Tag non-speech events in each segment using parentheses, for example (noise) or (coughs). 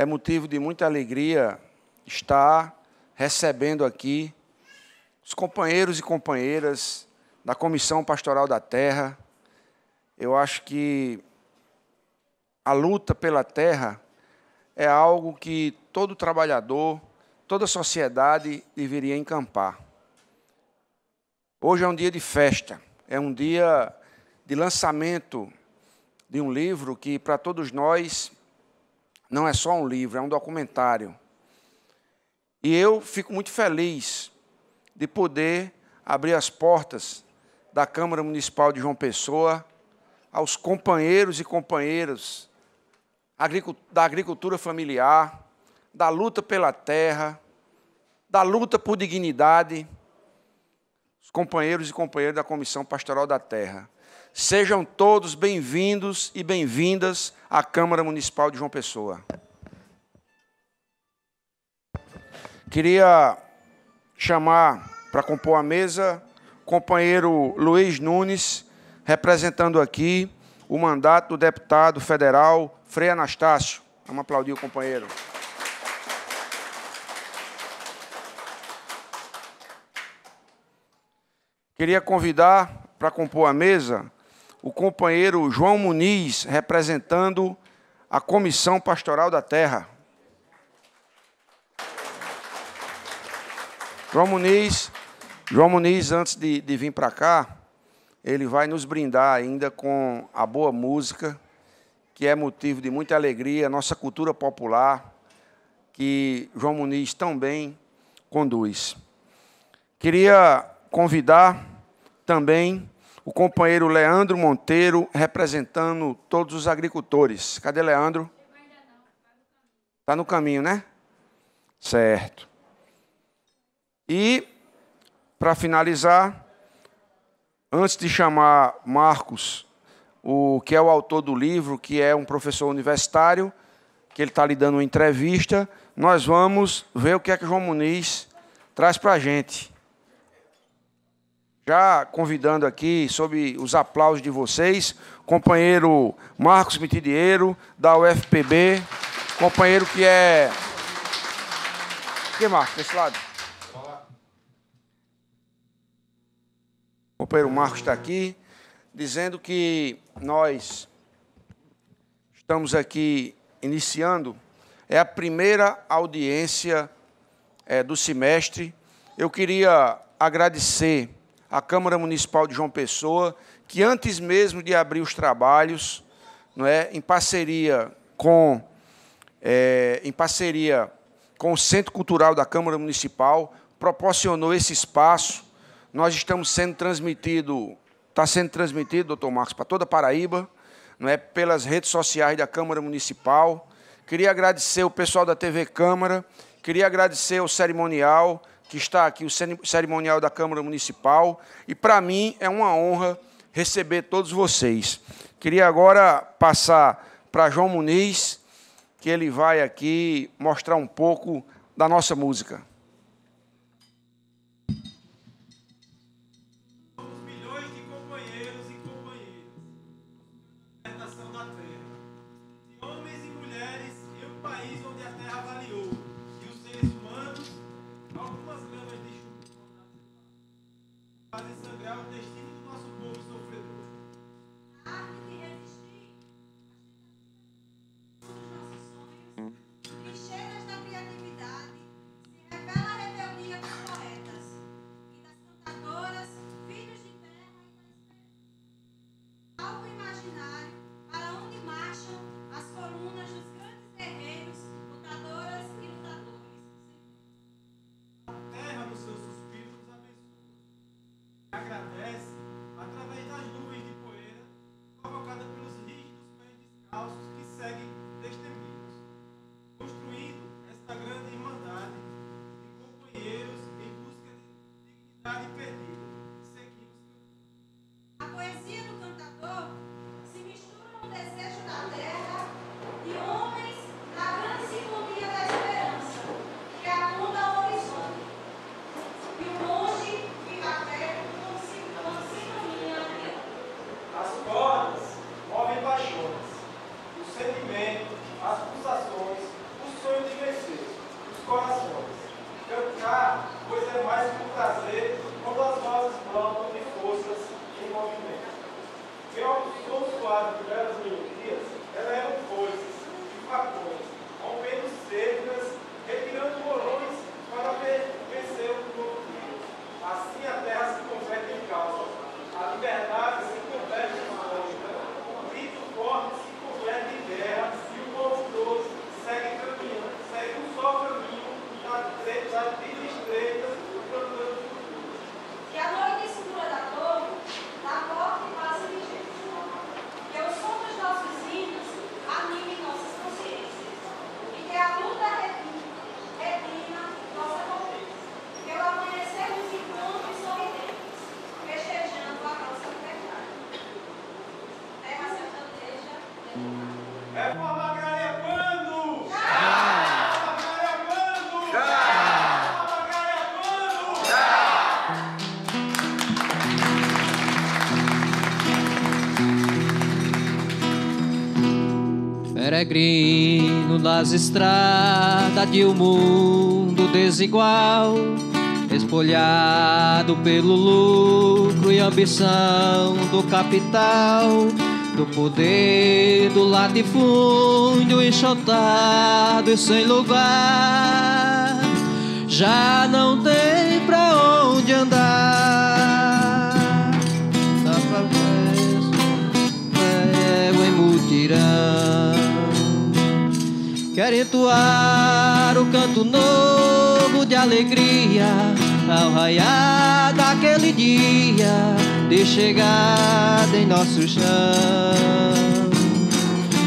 É motivo de muita alegria estar recebendo aqui os companheiros e companheiras da Comissão Pastoral da Terra. Eu acho que a luta pela terra é algo que todo trabalhador, toda sociedade deveria encampar. Hoje é um dia de festa, é um dia de lançamento de um livro que para todos nós não é só um livro, é um documentário. E eu fico muito feliz de poder abrir as portas da Câmara Municipal de João Pessoa aos companheiros e companheiras da agricultura familiar, da luta pela terra, da luta por dignidade, os companheiros e companheiras da Comissão Pastoral da Terra. Sejam todos bem-vindos e bem-vindas à Câmara Municipal de João Pessoa. Queria chamar para compor a mesa o companheiro Luiz Nunes, representando aqui o mandato do deputado federal Frei Anastácio. Vamos aplaudir o companheiro. Queria convidar para compor a mesa o companheiro João Muniz, representando a Comissão Pastoral da Terra. João Muniz, João Muniz antes de, de vir para cá, ele vai nos brindar ainda com a boa música, que é motivo de muita alegria, nossa cultura popular, que João Muniz tão bem conduz. Queria convidar também o companheiro Leandro Monteiro, representando todos os agricultores. Cadê Leandro? Está no caminho, né? Certo. E, para finalizar, antes de chamar Marcos, o que é o autor do livro, que é um professor universitário, que ele está lhe dando uma entrevista, nós vamos ver o que é que João Muniz traz para a gente já convidando aqui, sob os aplausos de vocês, companheiro Marcos Mitidieiro, da UFPB, companheiro que é... Aqui, Marcos, desse lado. O companheiro Marcos está aqui, dizendo que nós estamos aqui iniciando, é a primeira audiência é, do semestre. Eu queria agradecer a Câmara Municipal de João Pessoa, que antes mesmo de abrir os trabalhos, não é, em parceria com é, em parceria com o Centro Cultural da Câmara Municipal, proporcionou esse espaço. Nós estamos sendo transmitido, está sendo transmitido, doutor Marcos, para toda a Paraíba, não é, pelas redes sociais da Câmara Municipal. Queria agradecer o pessoal da TV Câmara, queria agradecer o cerimonial, que está aqui, o cerimonial da Câmara Municipal, e para mim é uma honra receber todos vocês. Queria agora passar para João Muniz, que ele vai aqui mostrar um pouco da nossa música. As estradas de um mundo desigual, espolhado pelo lucro e ambição do capital, do poder, do latifúndio enxotado e sem lugar. Já não tem pra onde andar entoar o canto novo de alegria ao raiar daquele dia de chegada em nosso chão.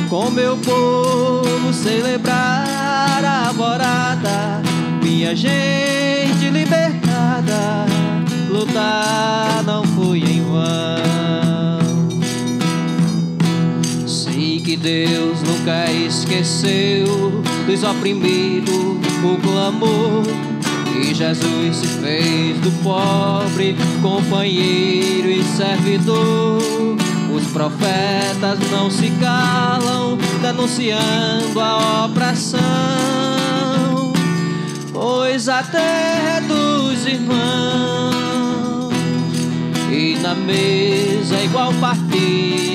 Com meu povo celebrar a morada, minha gente libertada, lutar não foi em vão. que Deus nunca esqueceu dos oprimidos o clamor. E Jesus se fez do pobre companheiro e servidor. Os profetas não se calam, denunciando a opressão, pois a terra é dos irmãos e na mesa é igual partido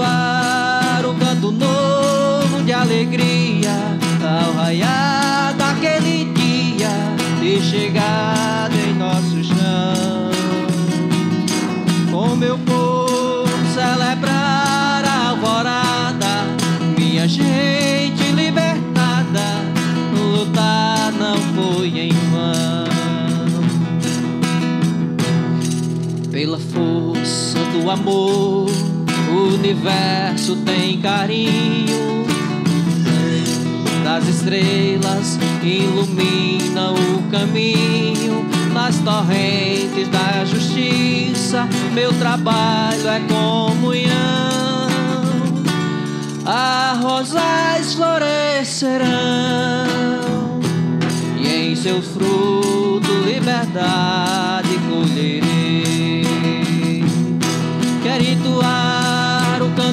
o um canto novo de alegria ao raiar daquele dia de chegada em nosso chão. Com meu povo celebrar a alvorada, minha gente libertada, lutar não foi em vão. Pela força do amor o universo tem carinho das estrelas, ilumina o caminho nas torrentes da justiça. Meu trabalho é comunhão. As rosas florescerão e em seu fruto liberdade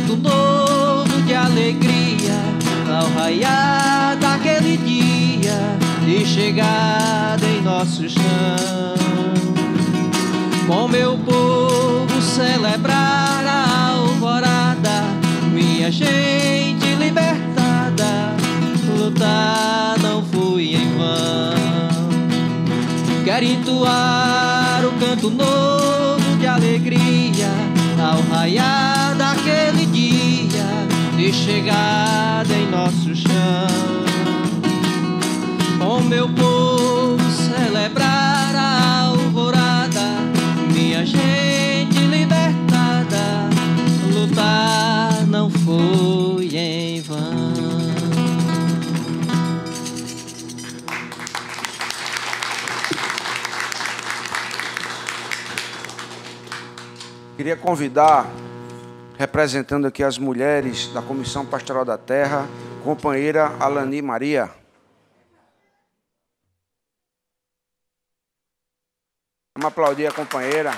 mundo novo de alegria ao raiar daquele dia de chegada em nosso chão. Com meu povo celebrar a alvorada, minha gente libertada, lutar não fui em vão. Quero entoar o canto novo de alegria ao raiar chegada em nosso chão. Com meu povo celebrar a alvorada, minha gente libertada, lutar não foi em vão. Queria convidar representando aqui as mulheres da Comissão Pastoral da Terra, companheira Alani Maria. Vamos aplaudir a companheira.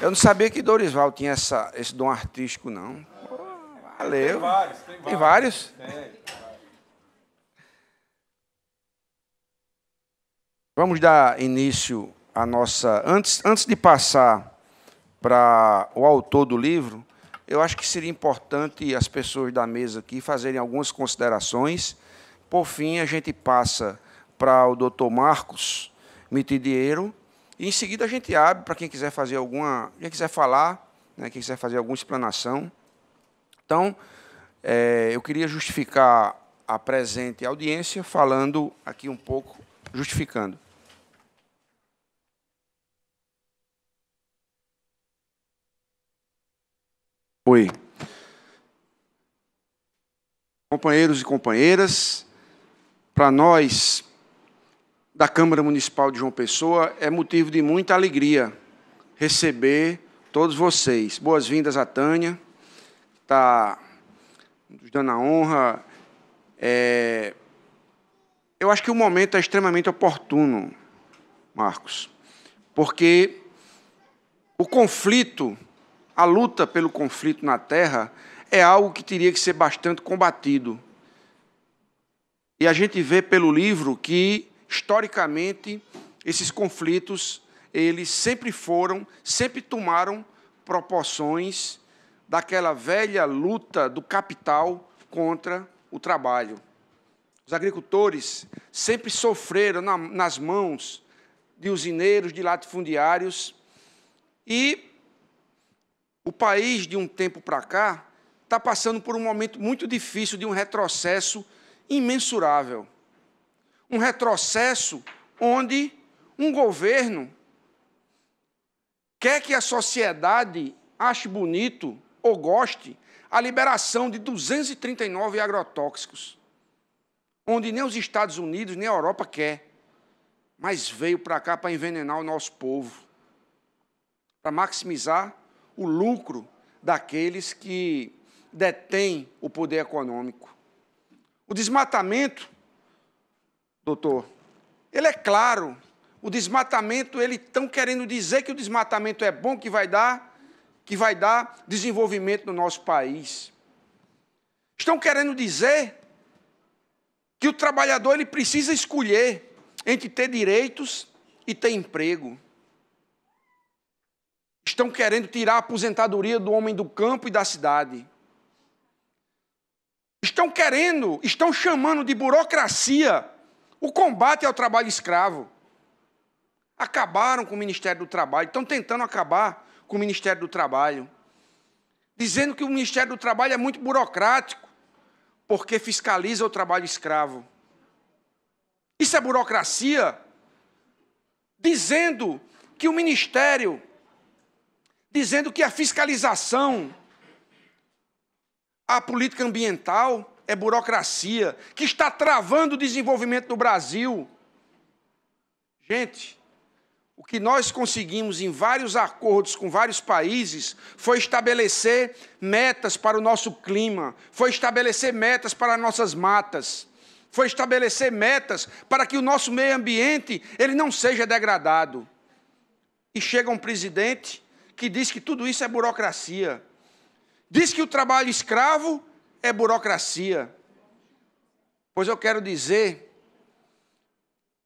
Eu não sabia que Dorival tinha essa, esse dom artístico, não. valeu. Tem vários. Tem, tem vários? Vamos dar início à nossa. Antes, antes de passar para o autor do livro, eu acho que seria importante as pessoas da mesa aqui fazerem algumas considerações. Por fim, a gente passa para o doutor Marcos Mitidiero, e em seguida a gente abre para quem quiser fazer alguma, quem quiser falar, né, quem quiser fazer alguma explanação. Então, é, eu queria justificar a presente audiência falando aqui um pouco, justificando. Oi. Companheiros e companheiras, para nós da Câmara Municipal de João Pessoa é motivo de muita alegria receber todos vocês. Boas-vindas a Tânia, está nos dando a honra. É... Eu acho que o momento é extremamente oportuno, Marcos, porque o conflito a luta pelo conflito na terra é algo que teria que ser bastante combatido. E a gente vê pelo livro que historicamente esses conflitos eles sempre foram, sempre tomaram proporções daquela velha luta do capital contra o trabalho. Os agricultores sempre sofreram na, nas mãos de usineiros, de latifundiários, e o país, de um tempo para cá, está passando por um momento muito difícil de um retrocesso imensurável. Um retrocesso onde um governo quer que a sociedade ache bonito ou goste a liberação de 239 agrotóxicos, onde nem os Estados Unidos nem a Europa quer, mas veio para cá para envenenar o nosso povo, para maximizar o lucro daqueles que detêm o poder econômico. O desmatamento, doutor, ele é claro. O desmatamento, eles estão querendo dizer que o desmatamento é bom, que vai dar, que vai dar desenvolvimento no nosso país. Estão querendo dizer que o trabalhador ele precisa escolher entre ter direitos e ter emprego estão querendo tirar a aposentadoria do homem do campo e da cidade. Estão querendo, estão chamando de burocracia o combate ao trabalho escravo. Acabaram com o Ministério do Trabalho, estão tentando acabar com o Ministério do Trabalho, dizendo que o Ministério do Trabalho é muito burocrático, porque fiscaliza o trabalho escravo. Isso é burocracia, dizendo que o Ministério dizendo que a fiscalização, a política ambiental é burocracia, que está travando o desenvolvimento do Brasil. Gente, o que nós conseguimos em vários acordos com vários países foi estabelecer metas para o nosso clima, foi estabelecer metas para nossas matas, foi estabelecer metas para que o nosso meio ambiente ele não seja degradado. E chega um presidente que diz que tudo isso é burocracia. Diz que o trabalho escravo é burocracia. Pois eu quero dizer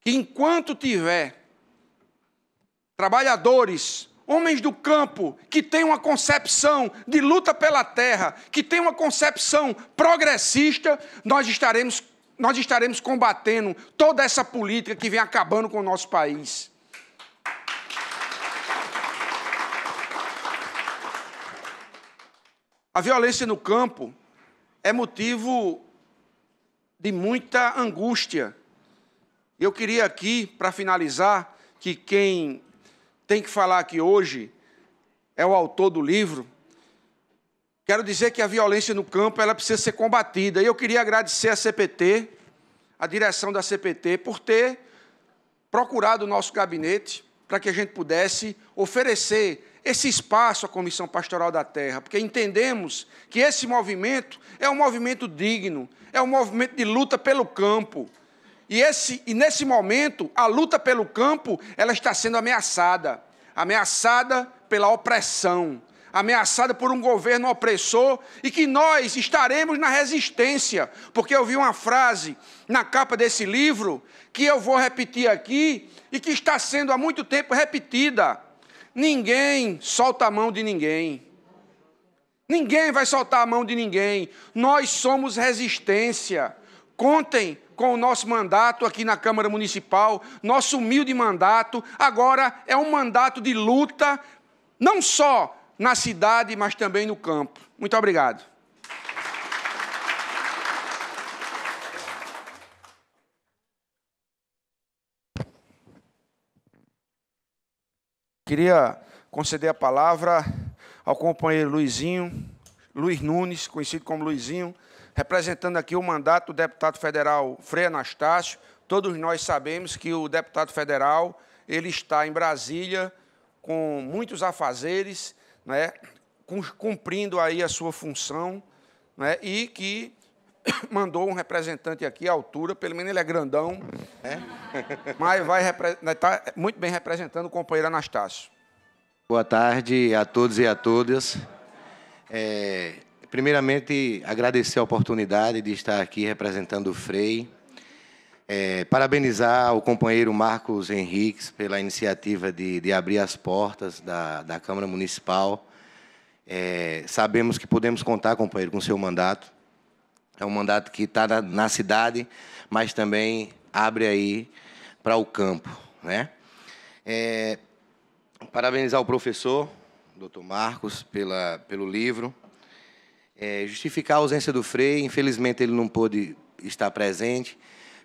que enquanto tiver trabalhadores, homens do campo, que têm uma concepção de luta pela terra, que têm uma concepção progressista, nós estaremos, nós estaremos combatendo toda essa política que vem acabando com o nosso país. A violência no campo é motivo de muita angústia. Eu queria aqui, para finalizar, que quem tem que falar aqui hoje é o autor do livro. Quero dizer que a violência no campo ela precisa ser combatida. E eu queria agradecer a CPT, a direção da CPT, por ter procurado o nosso gabinete para que a gente pudesse oferecer esse espaço à Comissão Pastoral da Terra, porque entendemos que esse movimento é um movimento digno, é um movimento de luta pelo campo. E, esse, e nesse momento, a luta pelo campo ela está sendo ameaçada ameaçada pela opressão, ameaçada por um governo opressor e que nós estaremos na resistência, porque eu vi uma frase na capa desse livro que eu vou repetir aqui e que está sendo há muito tempo repetida. Ninguém solta a mão de ninguém. Ninguém vai soltar a mão de ninguém. Nós somos resistência. Contem com o nosso mandato aqui na Câmara Municipal, nosso humilde mandato. Agora é um mandato de luta, não só na cidade, mas também no campo. Muito obrigado. Queria conceder a palavra ao companheiro Luizinho, Luiz Nunes, conhecido como Luizinho, representando aqui o mandato do deputado federal Frei Anastácio. Todos nós sabemos que o deputado federal ele está em Brasília com muitos afazeres, né, cumprindo aí a sua função, né, e que (coughs) mandou um representante aqui à altura, pelo menos ele é grandão, né? (laughs) mas vai está né, muito bem representando o companheiro Anastácio. Boa tarde a todos e a todas. É, primeiramente, agradecer a oportunidade de estar aqui representando o FREI. É, parabenizar o companheiro Marcos Henriques pela iniciativa de, de abrir as portas da, da Câmara Municipal. É, sabemos que podemos contar, companheiro, com seu mandato. É um mandato que está na, na cidade, mas também abre aí para o campo. Né? É, parabenizar o professor, doutor Marcos, pela, pelo livro. É, justificar a ausência do Frei, infelizmente ele não pôde estar presente,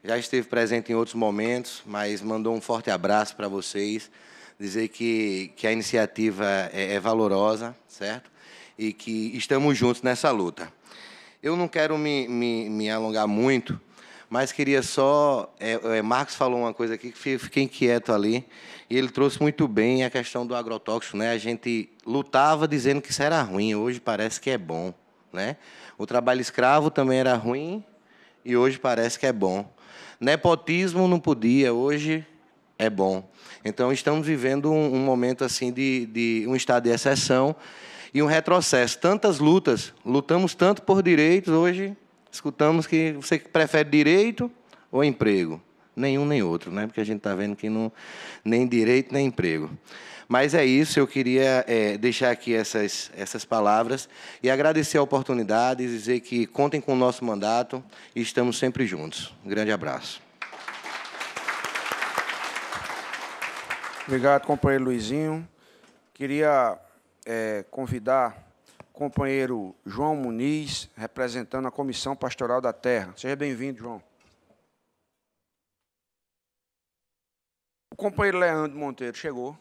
já esteve presente em outros momentos, mas mandou um forte abraço para vocês, dizer que, que a iniciativa é, é valorosa, certo? E que estamos juntos nessa luta. Eu não quero me, me, me alongar muito, mas queria só. É, é, Marcos falou uma coisa aqui que fiquei inquieto ali, e ele trouxe muito bem a questão do agrotóxico. Né? A gente lutava dizendo que isso era ruim, hoje parece que é bom. Né? O trabalho escravo também era ruim, e hoje parece que é bom. Nepotismo não podia, hoje é bom. Então, estamos vivendo um, um momento assim de, de um estado de exceção e um retrocesso. Tantas lutas, lutamos tanto por direitos, hoje escutamos que você prefere direito ou emprego. Nenhum nem outro, né? porque a gente está vendo que não, nem direito nem emprego. Mas é isso, eu queria é, deixar aqui essas, essas palavras e agradecer a oportunidade, dizer que contem com o nosso mandato e estamos sempre juntos. Um grande abraço. Obrigado, companheiro Luizinho. Queria é, convidar o companheiro João Muniz, representando a Comissão Pastoral da Terra. Seja bem-vindo, João. O companheiro Leandro Monteiro chegou.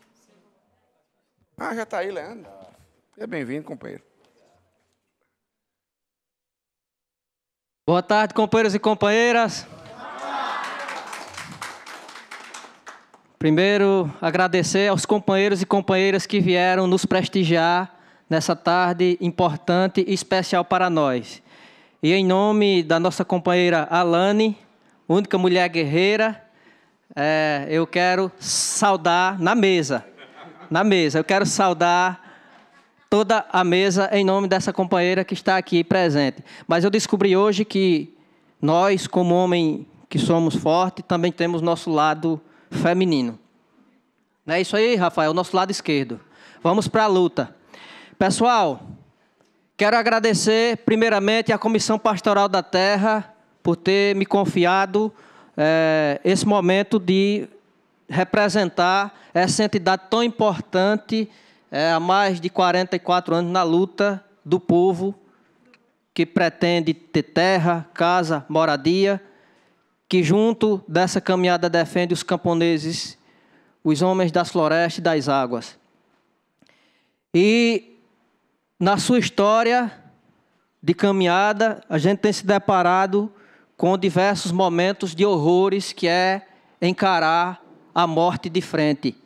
Ah, já está aí, Leandro. Seja bem-vindo, companheiro. Boa tarde, companheiros e companheiras. Primeiro, agradecer aos companheiros e companheiras que vieram nos prestigiar nessa tarde importante e especial para nós. E em nome da nossa companheira Alane, única mulher guerreira, é, eu quero saudar na mesa, na mesa, eu quero saudar toda a mesa em nome dessa companheira que está aqui presente. Mas eu descobri hoje que nós, como homem que somos fortes, também temos nosso lado feminino. Não é isso aí, Rafael, é nosso lado esquerdo. Vamos para a luta. Pessoal, quero agradecer primeiramente à Comissão Pastoral da Terra por ter me confiado é, esse momento de representar essa entidade tão importante é, há mais de 44 anos na luta do povo que pretende ter terra, casa, moradia que junto dessa caminhada defende os camponeses, os homens das florestas e das águas. E na sua história de caminhada, a gente tem se deparado com diversos momentos de horrores que é encarar a morte de frente.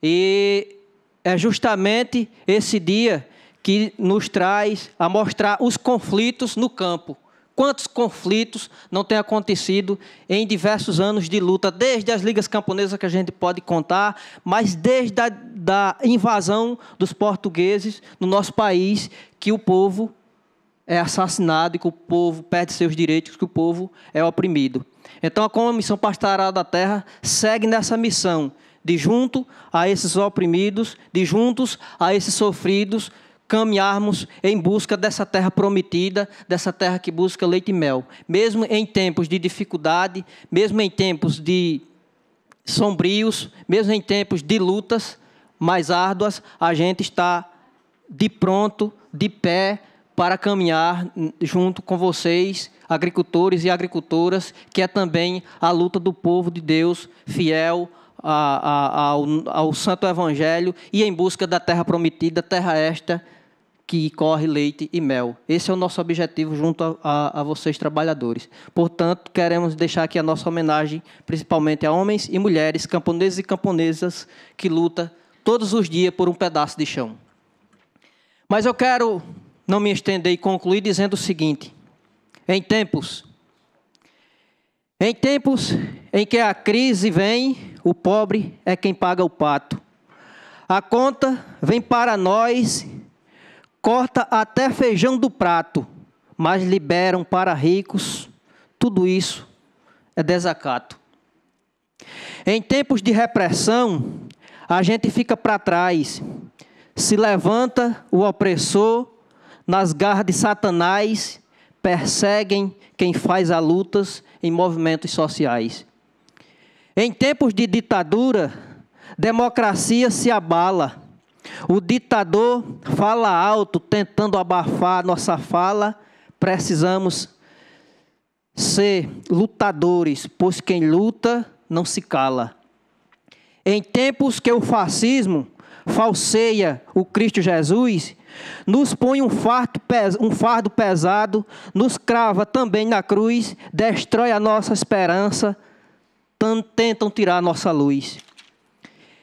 E é justamente esse dia que nos traz a mostrar os conflitos no campo. Quantos conflitos não têm acontecido em diversos anos de luta, desde as ligas camponesas que a gente pode contar, mas desde a da invasão dos portugueses no nosso país, que o povo é assassinado, que o povo perde seus direitos, que o povo é oprimido. Então, a Comissão Pastoral da Terra segue nessa missão de junto a esses oprimidos, de juntos a esses sofridos, caminharmos em busca dessa terra prometida, dessa terra que busca leite e mel. Mesmo em tempos de dificuldade, mesmo em tempos de sombrios, mesmo em tempos de lutas mais árduas, a gente está de pronto, de pé, para caminhar junto com vocês, agricultores e agricultoras, que é também a luta do povo de Deus, fiel a, a, ao, ao Santo Evangelho e em busca da terra prometida, terra esta que corre leite e mel. Esse é o nosso objetivo junto a, a, a, vocês, trabalhadores. Portanto, queremos deixar aqui a nossa homenagem, principalmente a homens e mulheres, camponeses e camponesas, que lutam todos os dias por um pedaço de chão. Mas eu quero não me estender e concluir dizendo o seguinte: em tempos, em tempos em que a crise vem, o pobre é quem paga o pato. A conta vem para nós corta até feijão do prato, mas liberam para ricos. Tudo isso é desacato. Em tempos de repressão, a gente fica para trás. Se levanta o opressor, nas garras de Satanás, perseguem quem faz as lutas em movimentos sociais. Em tempos de ditadura, democracia se abala. O ditador fala alto, tentando abafar nossa fala. Precisamos ser lutadores, pois quem luta não se cala. Em tempos que o fascismo falseia o Cristo Jesus, nos põe um fardo, um fardo pesado, nos crava também na cruz, destrói a nossa esperança, tentam tirar a nossa luz.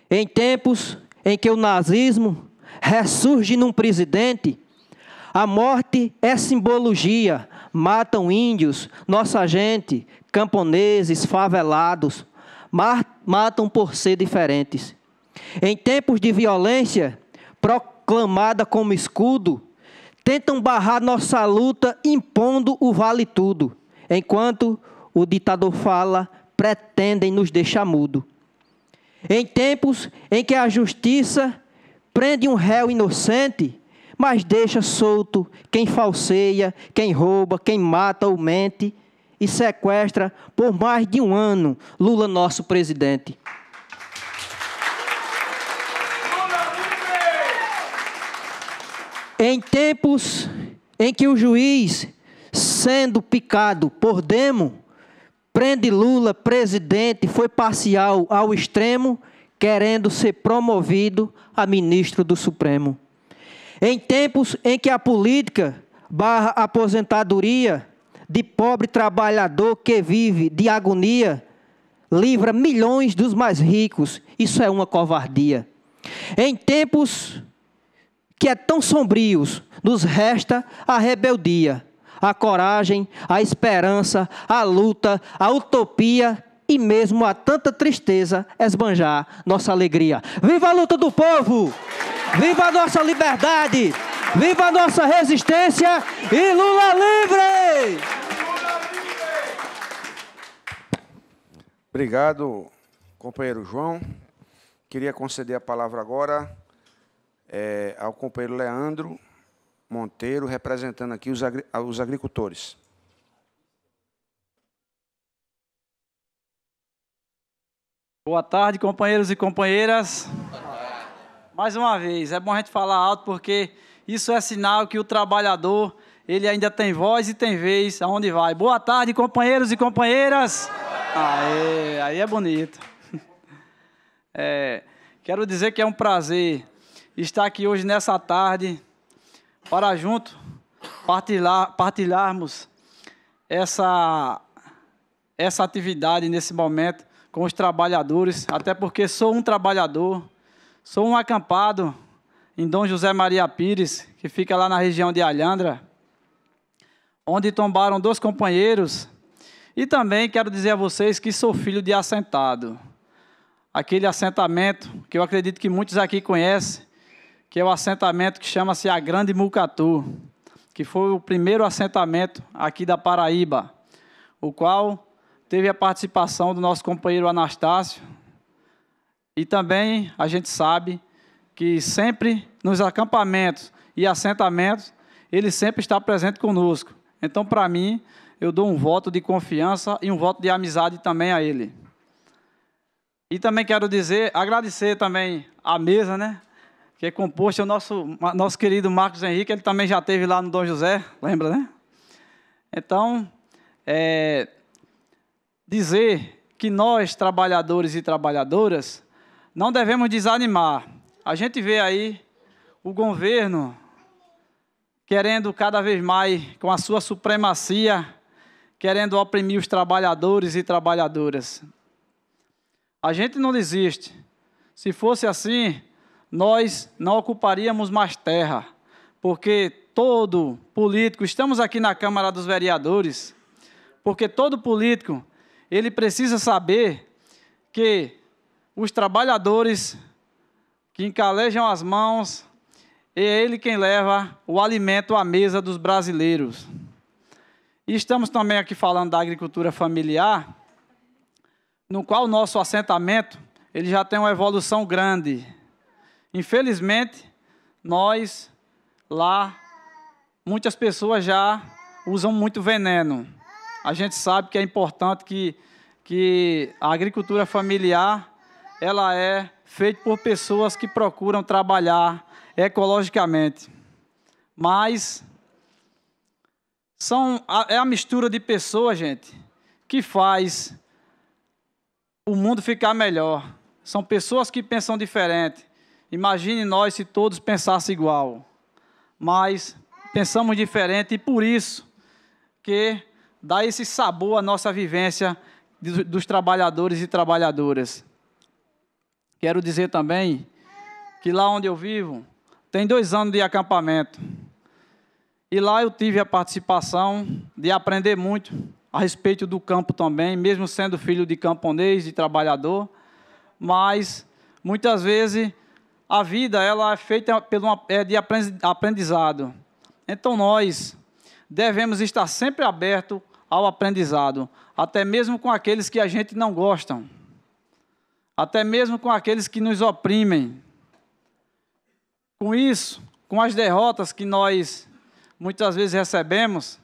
Em tempos em que o nazismo ressurge num presidente, a morte é simbologia. Matam índios, nossa gente, camponeses, favelados, matam por ser diferentes. Em tempos de violência, proclamada como escudo, tentam barrar nossa luta impondo o vale tudo, enquanto o ditador fala, pretendem nos deixar mudo. Em tempos em que a justiça prende um réu inocente, mas deixa solto quem falseia, quem rouba, quem mata ou mente e sequestra por mais de um ano Lula, nosso presidente. Em tempos em que o juiz, sendo picado por demo, Prende Lula, presidente, foi parcial ao extremo, querendo ser promovido a ministro do Supremo. Em tempos em que a política barra aposentadoria de pobre trabalhador que vive de agonia livra milhões dos mais ricos, isso é uma covardia. Em tempos que é tão sombrios, nos resta a rebeldia a coragem, a esperança, a luta, a utopia e mesmo a tanta tristeza esbanjar nossa alegria. Viva a luta do povo! Viva a nossa liberdade! Viva a nossa resistência! E Lula livre! Obrigado, companheiro João. Queria conceder a palavra agora é, ao companheiro Leandro Monteiro, representando aqui os, agri os agricultores. Boa tarde, companheiros e companheiras. Mais uma vez, é bom a gente falar alto porque isso é sinal que o trabalhador, ele ainda tem voz e tem vez aonde vai. Boa tarde, companheiros e companheiras. Aê, aí é bonito. (laughs) É, quero dizer que é um prazer estar aqui hoje nessa tarde para junto, partilhar, partilharmos essa, essa atividade nesse momento com os trabalhadores, até porque sou um trabalhador, sou um acampado em Dom José Maria Pires, que fica lá na região de Alhandra, onde tombaram dois companheiros. E também quero dizer a vocês que sou filho de assentado. Aquele assentamento que eu acredito que muitos aqui conhecem, que é o assentamento que chama-se a Grande Mucatu, que foi o primeiro assentamento aqui da Paraíba, o qual teve a participação do nosso companheiro Anastácio. E também a gente sabe que sempre nos acampamentos e assentamentos, ele sempre está presente conosco. Então, para mim, eu dou um voto de confiança e um voto de amizade também a ele. E também quero dizer, agradecer também à mesa, né? que é composto é o nosso, nosso querido Marcos Henrique, ele também já teve lá no Dom José, lembra, né? Então, é, dizer que nós, trabalhadores e trabalhadoras, não devemos desanimar. A gente vê aí o governo querendo cada vez mais, com a sua supremacia, querendo oprimir os trabalhadores e trabalhadoras. A gente não desiste. Se fosse assim, nós não ocuparíamos mais terra, porque todo político, estamos aqui na Câmara dos Vereadores, porque todo político, ele precisa saber que os trabalhadores que encalejam as mãos, é ele quem leva o alimento à mesa dos brasileiros. E estamos também aqui falando da agricultura familiar, no qual o nosso assentamento ele já tem uma evolução grande. Infelizmente, nós lá, muitas pessoas já usam muito veneno. A gente sabe que é importante que, que a agricultura familiar ela é feita por pessoas que procuram trabalhar ecologicamente. Mas são, é a mistura de pessoas, gente, que faz o mundo ficar melhor. São pessoas que pensam diferente, Imagine nós se todos pensassem igual. Mas pensamos diferente e por isso que dá esse sabor à nossa vivência dos trabalhadores e trabalhadoras. Quero dizer também que lá onde eu vivo tem dois anos de acampamento. E lá eu tive a participação de aprender muito a respeito do campo também, mesmo sendo filho de camponês, de trabalhador. Mas muitas vezes a vida ela é feita pelo, é de aprendizado. Então nós devemos estar sempre aberto ao aprendizado, até mesmo com aqueles que a gente não gosta, até mesmo com aqueles que nos oprimem. Com isso, com as derrotas que nós muitas vezes recebemos,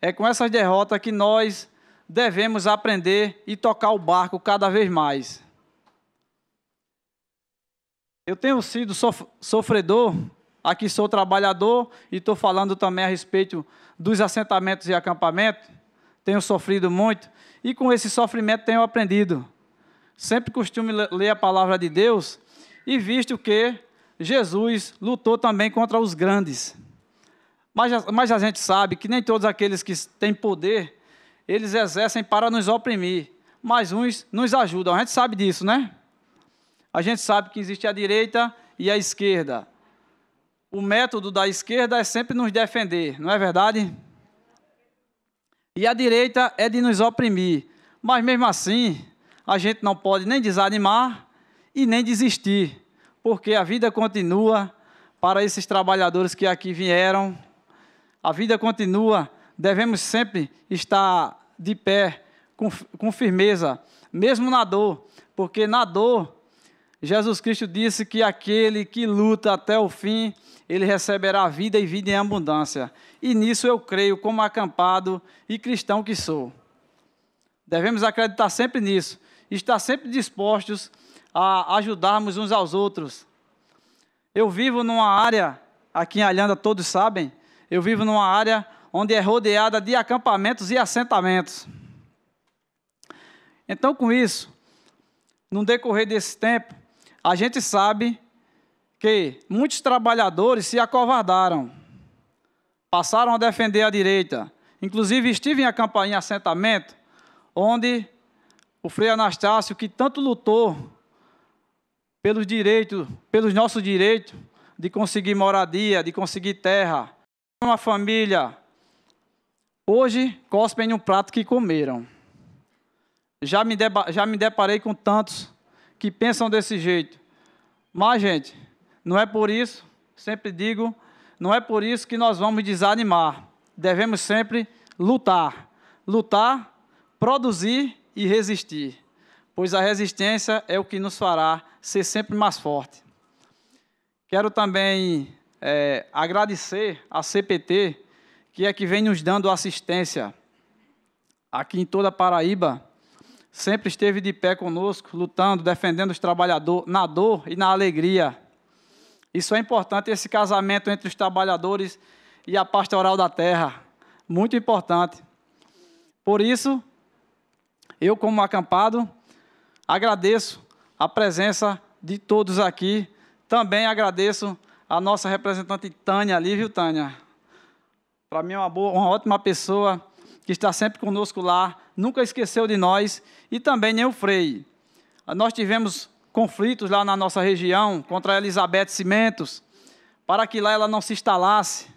é com essas derrotas que nós devemos aprender e tocar o barco cada vez mais. Eu tenho sido sofredor, aqui sou trabalhador e estou falando também a respeito dos assentamentos e acampamento. Tenho sofrido muito e com esse sofrimento tenho aprendido. Sempre costumo ler a palavra de Deus e visto que Jesus lutou também contra os grandes. Mas, mas a gente sabe que nem todos aqueles que têm poder, eles exercem para nos oprimir, mas uns nos ajudam. A gente sabe disso, né? A gente sabe que existe a direita e a esquerda. O método da esquerda é sempre nos defender, não é verdade? E a direita é de nos oprimir. Mas mesmo assim, a gente não pode nem desanimar e nem desistir, porque a vida continua para esses trabalhadores que aqui vieram. A vida continua, devemos sempre estar de pé, com, com firmeza, mesmo na dor, porque na dor Jesus Cristo disse que aquele que luta até o fim, ele receberá vida e vida em abundância. E nisso eu creio, como acampado e cristão que sou. Devemos acreditar sempre nisso, estar sempre dispostos a ajudarmos uns aos outros. Eu vivo numa área, aqui em Alhanda todos sabem, eu vivo numa área onde é rodeada de acampamentos e assentamentos. Então, com isso, no decorrer desse tempo, a gente sabe que muitos trabalhadores se acovardaram, passaram a defender a direita. Inclusive, estive em acampa, em assentamento, onde o Frei Anastácio, que tanto lutou pelos direitos, pelos nossos direitos, de conseguir moradia, de conseguir terra, uma família, hoje cospem um prato que comeram. Já me, já me deparei com tantos que pensam desse jeito. Mas, gente, não é por isso, sempre digo, não é por isso que nós vamos desanimar. Devemos sempre lutar. Lutar, produzir e resistir. Pois a resistência é o que nos fará ser sempre mais forte. Quero também é, agradecer à CPT, que é que vem nos dando assistência aqui em toda a Paraíba sempre esteve de pé conosco, lutando, defendendo os trabalhadores na dor e na alegria. Isso é importante, esse casamento entre os trabalhadores e a pastoral da terra. Muito importante. Por isso, eu, como acampado, agradeço a presença de todos aqui. Também agradeço a nossa representante Tânia ali, viu, Tânia? Para mim é uma, boa, uma ótima pessoa que está sempre conosco lá nunca esqueceu de nós e também nem o Frei. Nós tivemos conflitos lá na nossa região contra a Elizabeth Cimentos, para que lá ela não se instalasse,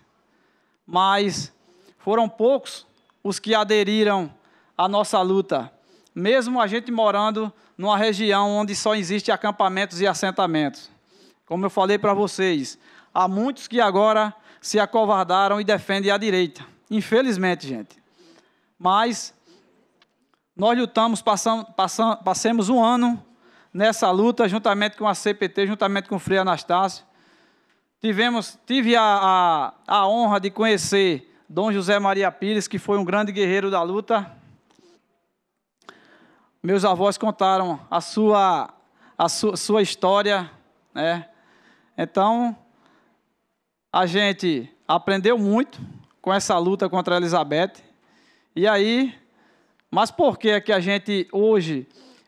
mas foram poucos os que aderiram à nossa luta, mesmo a gente morando numa região onde só existem acampamentos e assentamentos. Como eu falei para vocês, há muitos que agora se acovardaram e defendem a direita. Infelizmente, gente. Mas nós lutamos, passamos, passamos, um ano nessa luta, juntamente com a CPT, juntamente com o Frei Anastácio. Tivemos, tive a, a, a honra de conhecer Dom José Maria Pires, que foi um grande guerreiro da luta. Meus avós contaram a sua, a su, sua história, né? Então, a gente aprendeu muito com essa luta contra a Elizabeth. E aí, mas por que é que a gente hoje,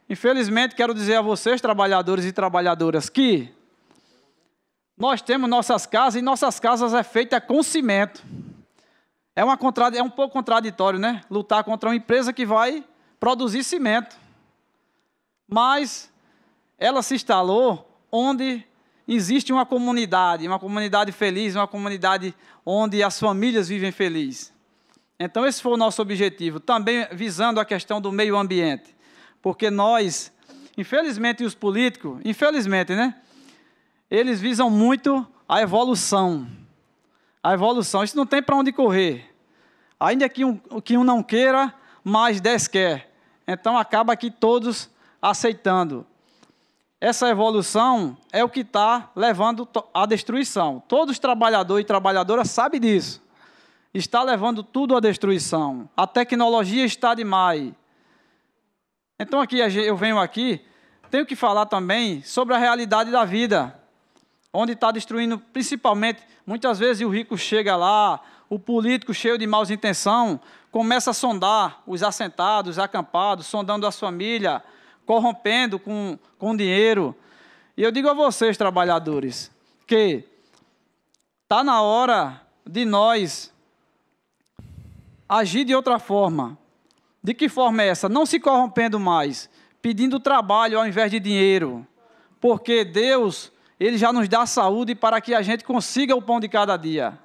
infelizmente, quero dizer a vocês, trabalhadores e trabalhadoras, que nós temos nossas casas e nossas casas é feita com cimento. É, uma contra... é um pouco contraditório, né? Lutar contra uma empresa que vai produzir cimento. Mas ela se instalou onde existe uma comunidade, uma comunidade feliz, uma comunidade onde as famílias vivem felizes. Então, esse foi o nosso objetivo, também visando a questão do meio ambiente, porque nós, infelizmente, os políticos, infelizmente, né? Eles visam muito a evolução. A evolução, isso não tem para onde correr. Ainda que um, que um não queira, mais dez quer. Então acaba que todos aceitando. Essa evolução é o que está levando à destruição. Todos os trabalhadores e trabalhadoras sabem disso está levando tudo à destruição. A tecnologia está demais. Então aqui eu venho aqui, tenho que falar também sobre a realidade da vida, onde está destruindo principalmente, muitas vezes o rico chega lá, o político cheio de maus intenção, começa a sondar os assentados, os acampados, sondando as famílias, corrompendo com, com dinheiro. E eu digo a vocês, trabalhadores, que está na hora de nós agir de outra forma. De que forma é essa? Não se corrompendo mais, pedindo trabalho ao invés de dinheiro. Porque Deus, Ele já nos dá saúde para que a gente consiga o pão de cada dia.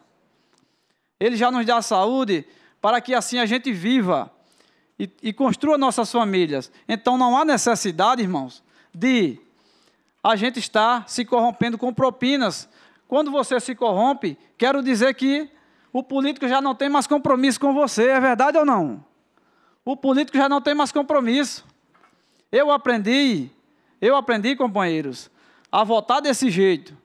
Ele já nos dá saúde para que assim a gente viva e, e construa nossas famílias. Então não há necessidade, irmãos, de a gente estar se corrompendo com propinas. Quando você se corrompe, quero dizer que o político já não tem mais compromisso com você, é verdade ou não? O político já não tem mais compromisso. Eu aprendi, eu aprendi, companheiros, a votar desse jeito,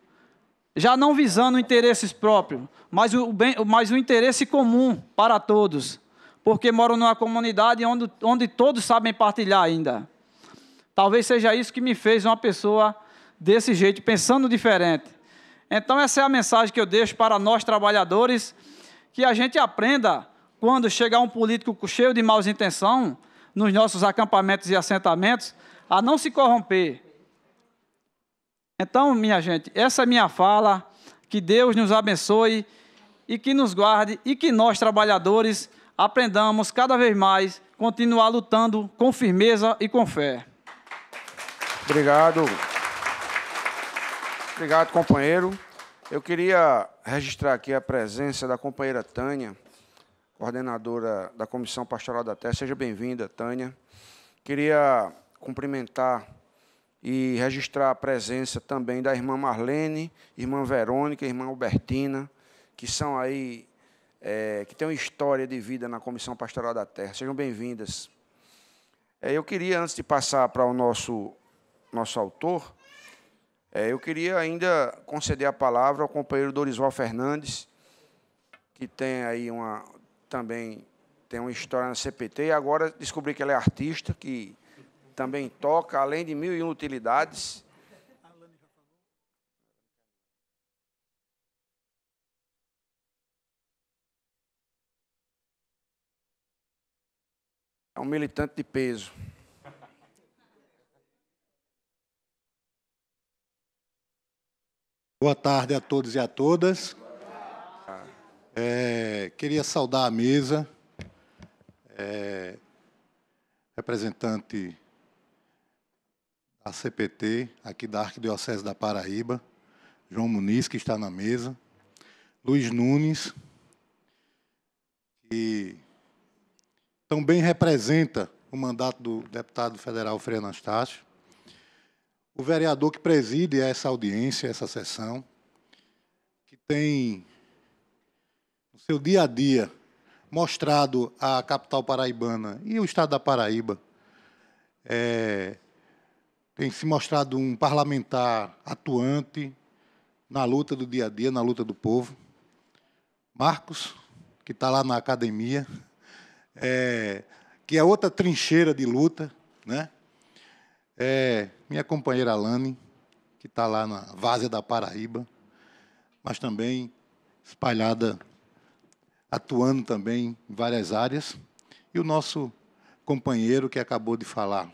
já não visando interesses próprios, mas o, bem, mas o interesse comum para todos, porque moro numa comunidade onde, onde todos sabem partilhar ainda. Talvez seja isso que me fez uma pessoa desse jeito, pensando diferente. Então, essa é a mensagem que eu deixo para nós trabalhadores que a gente aprenda, quando chegar um político cheio de maus intenções nos nossos acampamentos e assentamentos, a não se corromper. Então, minha gente, essa é minha fala. Que Deus nos abençoe e que nos guarde e que nós, trabalhadores, aprendamos cada vez mais continuar lutando com firmeza e com fé. Obrigado. Obrigado, companheiro. Eu queria registrar aqui a presença da companheira Tânia, coordenadora da Comissão Pastoral da Terra. Seja bem-vinda, Tânia. Queria cumprimentar e registrar a presença também da irmã Marlene, irmã Verônica, irmã Albertina, que são aí, é, que têm uma história de vida na Comissão Pastoral da Terra. Sejam bem-vindas. É, eu queria, antes de passar para o nosso, nosso autor, é, eu queria ainda conceder a palavra ao companheiro Dorisval Fernandes, que tem aí uma também tem uma história na CPT e agora descobri que ele é artista, que também toca, além de mil e utilidades. É um militante de peso. Boa tarde a todos e a todas. É, queria saudar a mesa, é, representante da CPT, aqui da Arquidiocese da Paraíba, João Muniz, que está na mesa, Luiz Nunes, que também representa o mandato do deputado federal Frei Anastácio, o vereador que preside essa audiência, essa sessão, que tem no seu dia a dia mostrado à capital paraibana e o estado da Paraíba, é, tem se mostrado um parlamentar atuante na luta do dia a dia, na luta do povo. Marcos, que está lá na academia, é, que é outra trincheira de luta, né? É, minha companheira Alane, que está lá na Várzea da Paraíba, mas também espalhada, atuando também em várias áreas. E o nosso companheiro que acabou de falar.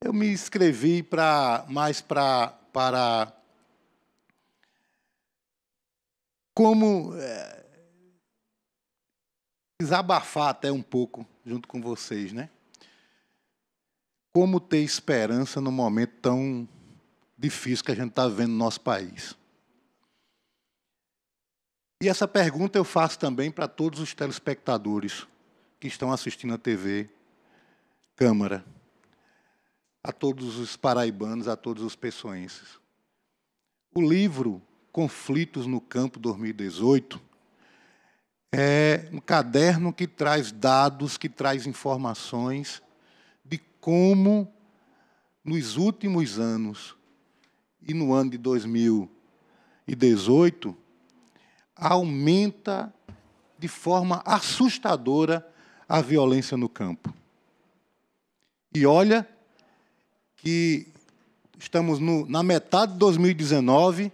Eu me inscrevi pra, mais pra, para como é, desabafar até um pouco junto com vocês, né? como ter esperança num momento tão difícil que a gente está vendo no nosso país? E essa pergunta eu faço também para todos os telespectadores que estão assistindo a TV, Câmara, a todos os paraibanos, a todos os pessoenses. O livro Conflitos no Campo 2018 é um caderno que traz dados, que traz informações como nos últimos anos e no ano de 2018 aumenta de forma assustadora a violência no campo. E olha que estamos no, na metade de 2019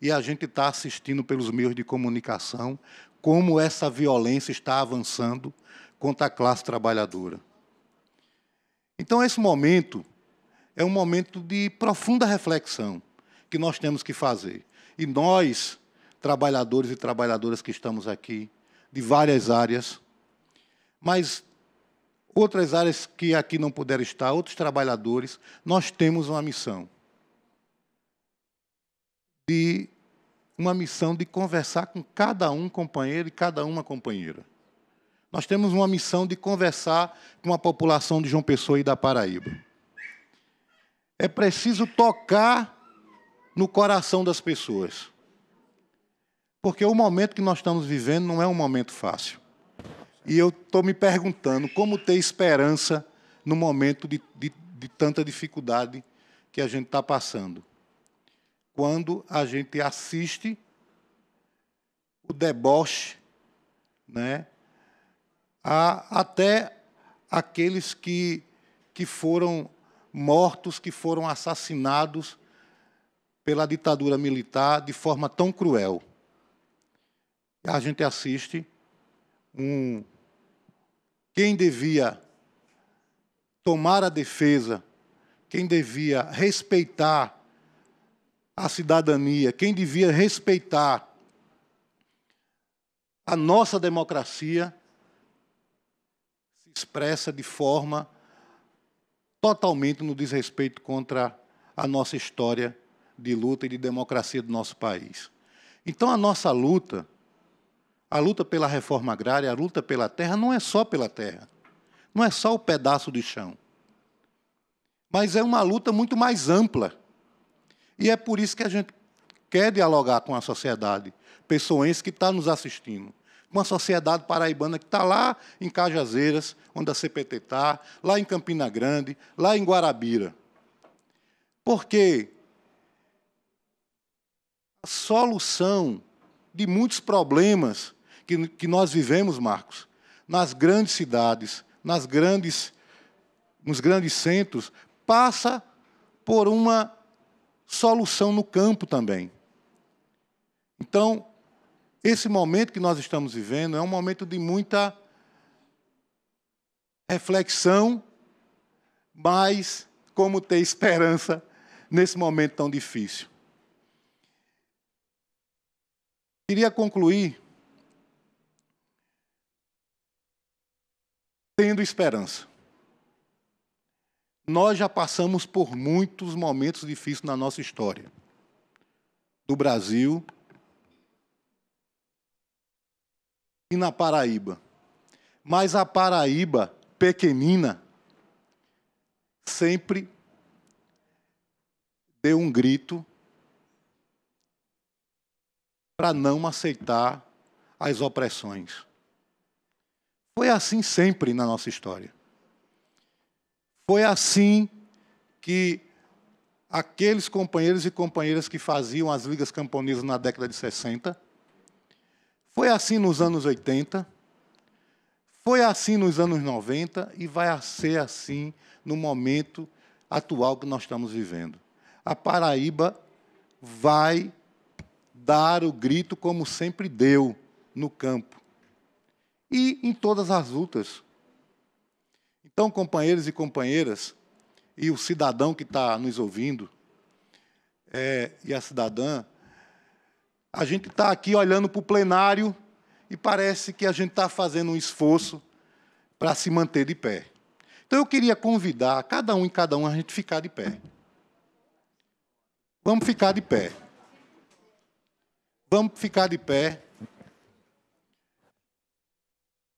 e a gente está assistindo pelos meios de comunicação como essa violência está avançando contra a classe trabalhadora. Então, esse momento é um momento de profunda reflexão que nós temos que fazer. E nós, trabalhadores e trabalhadoras que estamos aqui, de várias áreas, mas outras áreas que aqui não puderam estar, outros trabalhadores, nós temos uma missão. De uma missão de conversar com cada um companheiro e cada uma companheira. Nós temos uma missão de conversar com a população de João Pessoa e da Paraíba. É preciso tocar no coração das pessoas. Porque o momento que nós estamos vivendo não é um momento fácil. E eu estou me perguntando como ter esperança no momento de, de, de tanta dificuldade que a gente está passando. Quando a gente assiste o deboche né, a, até aqueles que, que foram mortos, que foram assassinados pela ditadura militar de forma tão cruel. A gente assiste um quem devia tomar a defesa, quem devia respeitar a cidadania, quem devia respeitar a nossa democracia, expressa de forma totalmente no desrespeito contra a nossa história de luta e de democracia do nosso país. Então, a nossa luta, a luta pela reforma agrária, a luta pela terra, não é só pela terra, não é só o pedaço de chão, mas é uma luta muito mais ampla. E é por isso que a gente quer dialogar com a sociedade pessoas que está nos assistindo uma sociedade paraibana que está lá em Cajazeiras, onde a CPT está, lá em Campina Grande, lá em Guarabira. Porque a solução de muitos problemas que, que nós vivemos, Marcos, nas grandes cidades, nas grandes, nos grandes centros, passa por uma solução no campo também. Então, esse momento que nós estamos vivendo é um momento de muita reflexão, mas como ter esperança nesse momento tão difícil. Queria concluir tendo esperança. Nós já passamos por muitos momentos difíceis na nossa história, do Brasil e na Paraíba. Mas a Paraíba pequenina sempre deu um grito para não aceitar as opressões. Foi assim sempre na nossa história. Foi assim que aqueles companheiros e companheiras que faziam as ligas camponesas na década de 60 foi assim nos anos 80, foi assim nos anos 90 e vai ser assim no momento atual que nós estamos vivendo. A Paraíba vai dar o grito como sempre deu no campo e em todas as lutas. Então, companheiros e companheiras, e o cidadão que está nos ouvindo, é, e a cidadã, a gente está aqui olhando para o plenário e parece que a gente está fazendo um esforço para se manter de pé. Então eu queria convidar cada um e cada um a gente ficar de pé. Vamos ficar de pé. Vamos ficar de pé.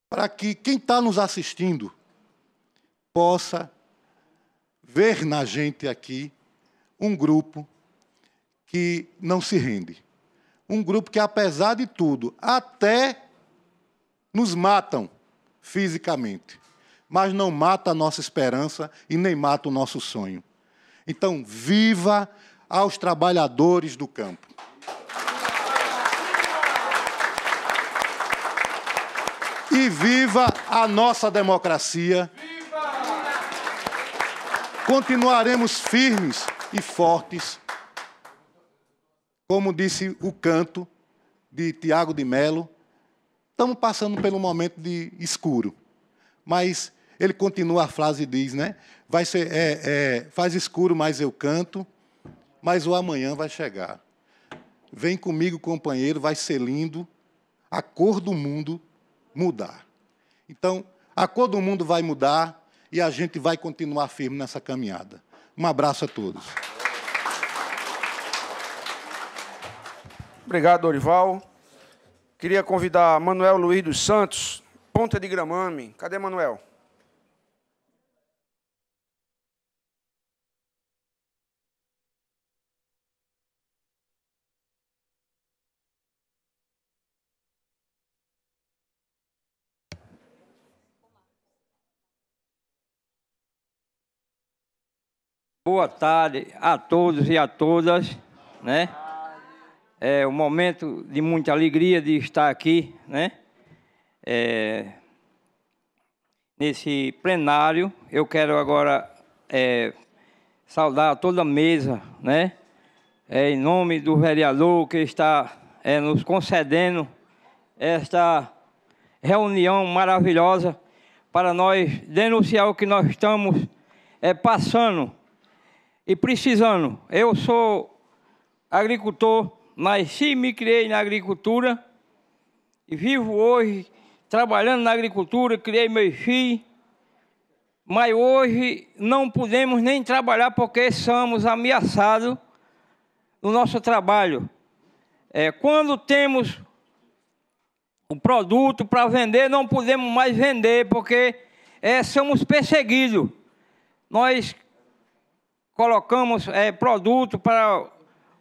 Para que quem está nos assistindo possa ver na gente aqui um grupo que não se rende. Um grupo que, apesar de tudo, até nos matam fisicamente, mas não mata a nossa esperança e nem mata o nosso sonho. Então, viva aos trabalhadores do campo. E viva a nossa democracia. Continuaremos firmes e fortes como disse o canto de Tiago de Melo, estamos passando pelo momento de escuro. Mas ele continua a frase e diz, né? Vai ser, é, é, faz escuro, mas eu canto, mas o amanhã vai chegar. Vem comigo, companheiro, vai ser lindo a cor do mundo mudar. Então, a cor do mundo vai mudar e a gente vai continuar firme nessa caminhada. Um abraço a todos. Obrigado, Dorival. Queria convidar Manuel Luiz dos Santos, Ponta de Gramame. Cadê Manuel? Boa tarde a todos e a todas, né? É um momento de muita alegria de estar aqui, né? É, nesse plenário. Eu quero agora é, saudar toda a mesa, né? É, em nome do vereador que está é, nos concedendo esta reunião maravilhosa para nós denunciar o que nós estamos é, passando e precisando. Eu sou agricultor, nasci e me criei na agricultura e vivo hoje trabalhando na agricultura, criei meus filhos, mas hoje não podemos nem trabalhar porque somos ameaçados no nosso trabalho. É, quando temos o produto para vender, não podemos mais vender porque é, somos perseguidos. Nós colocamos é, produto para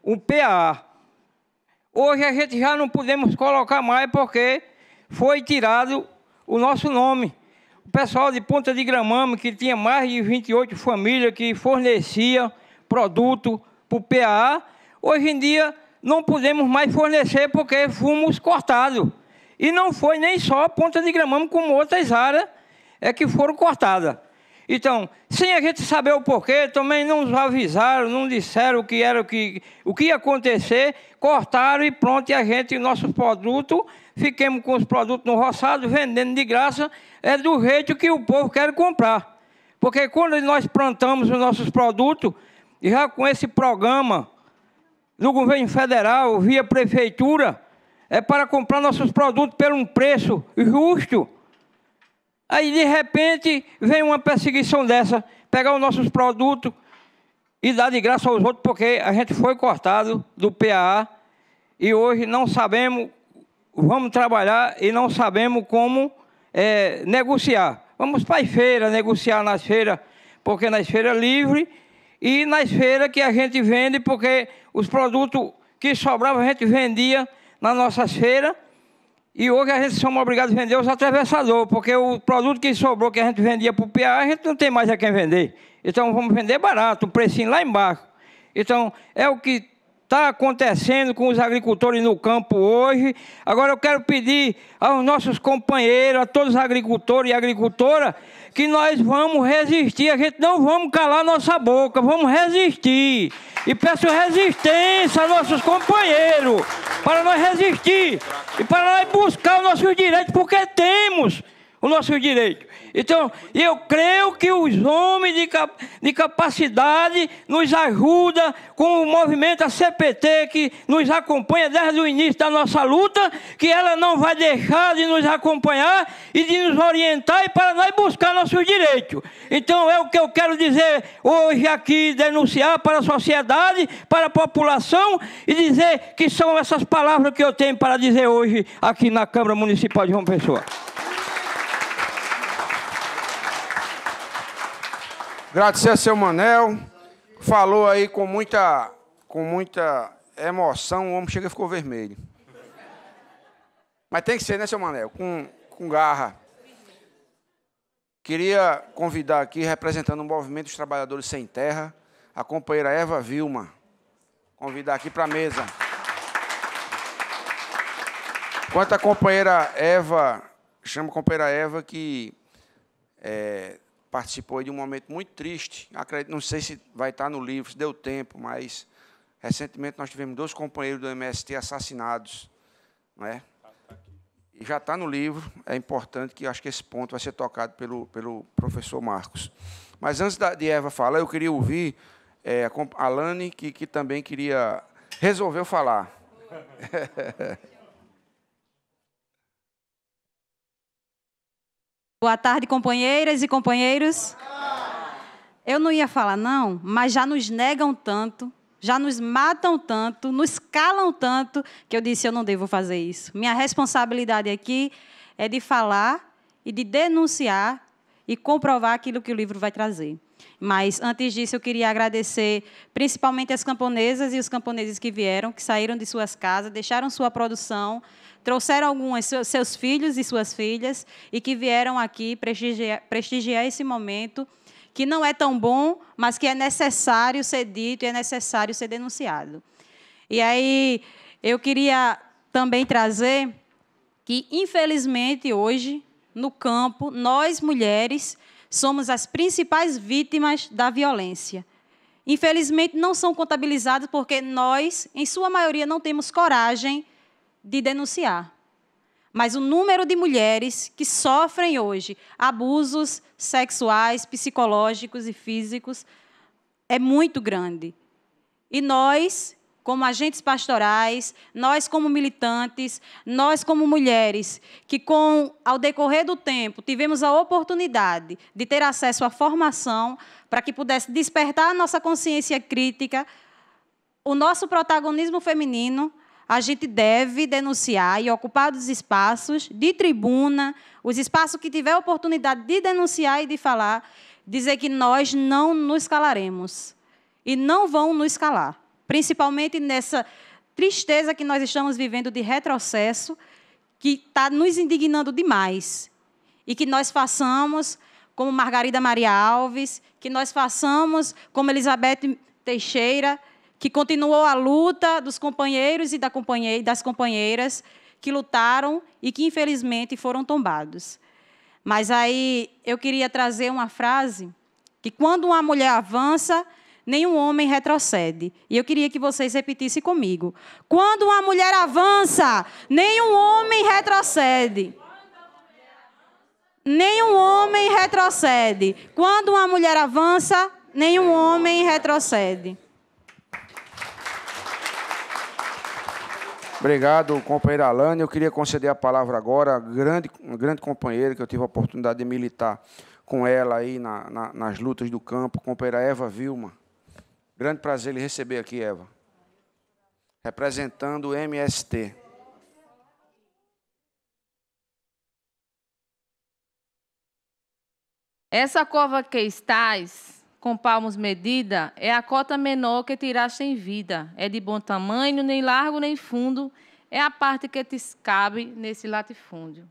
o PA. Hoje a gente já não podemos colocar mais porque foi tirado o nosso nome. O pessoal de Ponta de Gramame, que tinha mais de 28 famílias que fornecia produto para o PAA, hoje em dia não podemos mais fornecer porque fomos cortados. E não foi nem só Ponta de Gramame, como outras áreas é que foram cortadas. Então, sem a gente saber o porquê, também não nos avisaram, não disseram o que era o que, o que ia acontecer, cortaram e pronto, e a gente, nosso produto, fiquemos com os produtos no roçado, vendendo de graça, é do jeito que o povo quer comprar. Porque quando nós plantamos os nossos produtos, já com esse programa do governo federal, via prefeitura, é para comprar nossos produtos por um preço justo Aí de repente vem uma perseguição dessa, pegar os nossos produtos e dar de graça aos outros, porque a gente foi cortado do PAA e hoje não sabemos, vamos trabalhar e não sabemos como é, negociar. Vamos para as feiras, negociar nas feiras, porque nas feiras é livre e nas feiras que a gente vende, porque os produtos que sobravam a gente vendia nas nossas feiras e hoje a gente somos obrigados a vender os atravessadores, porque o produto que sobrou que a gente vendia para o PA, a gente não tem mais a quem vender. Então vamos vender barato, um precinho lá embaixo. Então é o que está acontecendo com os agricultores no campo hoje. Agora eu quero pedir aos nossos companheiros, a todos os agricultores e agricultoras, que nós vamos resistir, a gente não vamos calar nossa boca, vamos resistir. E peço resistência aos nossos companheiros, para nós resistir e para nós buscar os nossos direitos, porque temos o nosso direito. Então, eu creio que os homens de, cap de capacidade nos ajuda com o movimento ACPT que nos acompanha desde o início da nossa luta, que ela não vai deixar de nos acompanhar e de nos orientar e para nós buscar nossos direitos. Então, é o que eu quero dizer hoje aqui, denunciar para a sociedade, para a população e dizer que são essas palavras que eu tenho para dizer hoje aqui na Câmara Municipal de João Pessoa. Agradecer a seu Manel. Falou aí com muita, com muita emoção. O homem chega e ficou vermelho. Mas tem que ser, né, seu Manel? Com, com garra. Queria convidar aqui, representando o Movimento dos Trabalhadores Sem Terra, a companheira Eva Vilma. Convidar aqui para a mesa. Enquanto a companheira Eva, chama a companheira Eva que é, participou de um momento muito triste. Acredito, não sei se vai estar no livro, se deu tempo, mas recentemente nós tivemos dois companheiros do MST assassinados. Não é? E já está no livro, é importante que acho que esse ponto vai ser tocado pelo, pelo professor Marcos. Mas antes da, de Eva falar, eu queria ouvir é, a Alane, que, que também queria. resolveu falar. (laughs) Boa tarde, companheiras e companheiros. Eu não ia falar não, mas já nos negam tanto, já nos matam tanto, nos calam tanto, que eu disse: eu não devo fazer isso. Minha responsabilidade aqui é de falar e de denunciar e comprovar aquilo que o livro vai trazer. Mas, antes disso, eu queria agradecer principalmente as camponesas e os camponeses que vieram, que saíram de suas casas, deixaram sua produção trouxeram alguns seus filhos e suas filhas e que vieram aqui prestigiar, prestigiar esse momento que não é tão bom, mas que é necessário ser dito e é necessário ser denunciado. E aí eu queria também trazer que, infelizmente, hoje, no campo, nós mulheres somos as principais vítimas da violência. Infelizmente, não são contabilizadas porque nós, em sua maioria, não temos coragem de denunciar. Mas o número de mulheres que sofrem hoje abusos sexuais, psicológicos e físicos é muito grande. E nós, como agentes pastorais, nós como militantes, nós como mulheres, que com ao decorrer do tempo tivemos a oportunidade de ter acesso à formação para que pudesse despertar a nossa consciência crítica, o nosso protagonismo feminino a gente deve denunciar e ocupar os espaços de tribuna, os espaços que tiver oportunidade de denunciar e de falar, dizer que nós não nos calaremos e não vão nos calar, principalmente nessa tristeza que nós estamos vivendo de retrocesso, que está nos indignando demais, e que nós façamos como Margarida Maria Alves, que nós façamos como Elizabeth Teixeira, que continuou a luta dos companheiros e das companheiras que lutaram e que, infelizmente, foram tombados. Mas aí eu queria trazer uma frase que, quando uma mulher avança, nenhum homem retrocede. E eu queria que vocês repetissem comigo. Quando uma mulher avança, nenhum homem retrocede. Nenhum homem retrocede. Quando uma mulher avança, nenhum homem retrocede. Obrigado, companheira Alane. Eu queria conceder a palavra agora à grande, grande companheira que eu tive a oportunidade de militar com ela aí na, na, nas lutas do campo, companheira Eva Vilma. Grande prazer lhe receber aqui, Eva. Representando o MST. Essa cova que estás com palmos medida, é a cota menor que tiraste em vida. É de bom tamanho, nem largo nem fundo, é a parte que te cabe nesse latifúndio.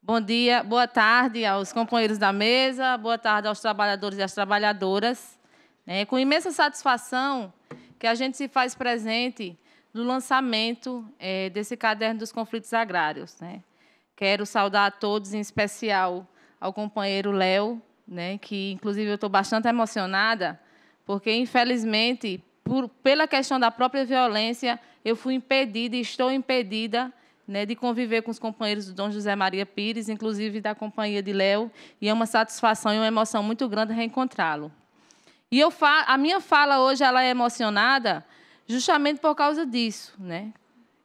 Bom dia, boa tarde aos companheiros da mesa, boa tarde aos trabalhadores e às trabalhadoras. É com imensa satisfação que a gente se faz presente no lançamento é, desse caderno dos conflitos agrários. Né? Quero saudar a todos, em especial ao companheiro Léo, né? Que inclusive eu estou bastante emocionada, porque infelizmente por, pela questão da própria violência eu fui impedida, e estou impedida. Né, de conviver com os companheiros do Dom José Maria Pires, inclusive da companhia de Léo, e é uma satisfação e uma emoção muito grande reencontrá-lo. E eu fa a minha fala hoje ela é emocionada justamente por causa disso, né?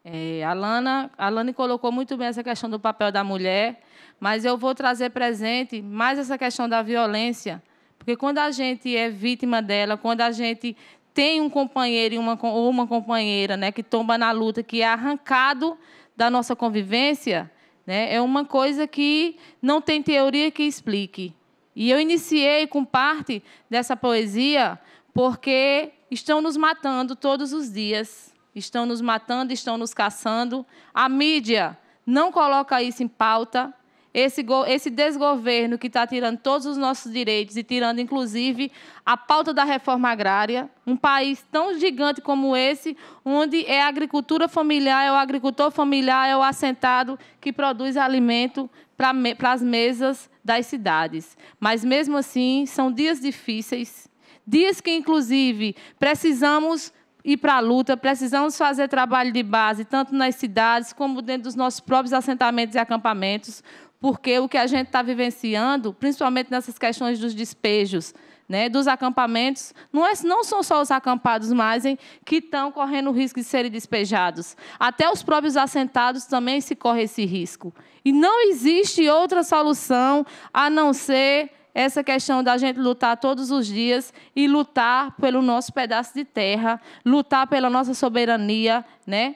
É, a Lana, a Lana colocou muito bem essa questão do papel da mulher, mas eu vou trazer presente mais essa questão da violência, porque quando a gente é vítima dela, quando a gente tem um companheiro e uma, ou uma companheira né, que tomba na luta, que é arrancado da nossa convivência, né, é uma coisa que não tem teoria que explique. E eu iniciei com parte dessa poesia porque estão nos matando todos os dias. Estão nos matando, estão nos caçando. A mídia não coloca isso em pauta, esse, esse desgoverno que está tirando todos os nossos direitos e tirando, inclusive, a pauta da reforma agrária, um país tão gigante como esse, onde é a agricultura familiar, é o agricultor familiar, é o assentado que produz alimento para me, as mesas das cidades. Mas, mesmo assim, são dias difíceis, dias que, inclusive, precisamos ir para a luta, precisamos fazer trabalho de base, tanto nas cidades como dentro dos nossos próprios assentamentos e acampamentos porque o que a gente está vivenciando, principalmente nessas questões dos despejos, né, dos acampamentos, não, é, não, são só os acampados mais hein, que estão correndo o risco de serem despejados. Até os próprios assentados também se corre esse risco. E não existe outra solução a não ser essa questão da gente lutar todos os dias e lutar pelo nosso pedaço de terra, lutar pela nossa soberania, né?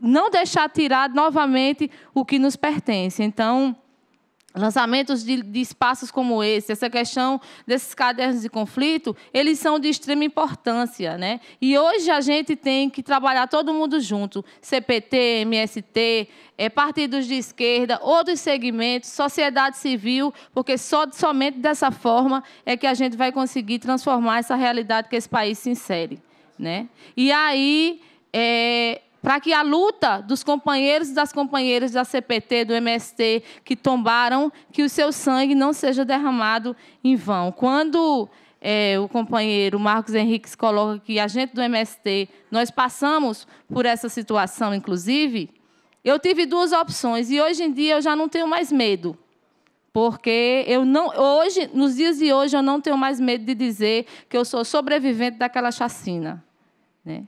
não deixar tirar novamente o que nos pertence. Então, lançamentos de, de, espaços como esse, essa questão desses cadernos de conflito, eles são de extrema importância, né? E hoje a gente tem que trabalhar todo mundo junto, CPT, MST, é, partidos de esquerda, outros segmentos, sociedade civil, porque só somente dessa forma é que a gente vai conseguir transformar essa realidade que esse país se insere, né? E aí é, para que a luta dos companheiros e das companheiras da CPT, do MST, que tombaram, que o seu sangue não seja derramado em vão. Quando é, o companheiro Marcos Henriques coloca que a gente do MST, nós passamos por essa situação, inclusive, eu tive duas opções e hoje em dia eu já não tenho mais medo. Porque eu não hoje, nos dias de hoje eu não tenho mais medo de dizer que eu sou sobrevivente daquela chacina, né?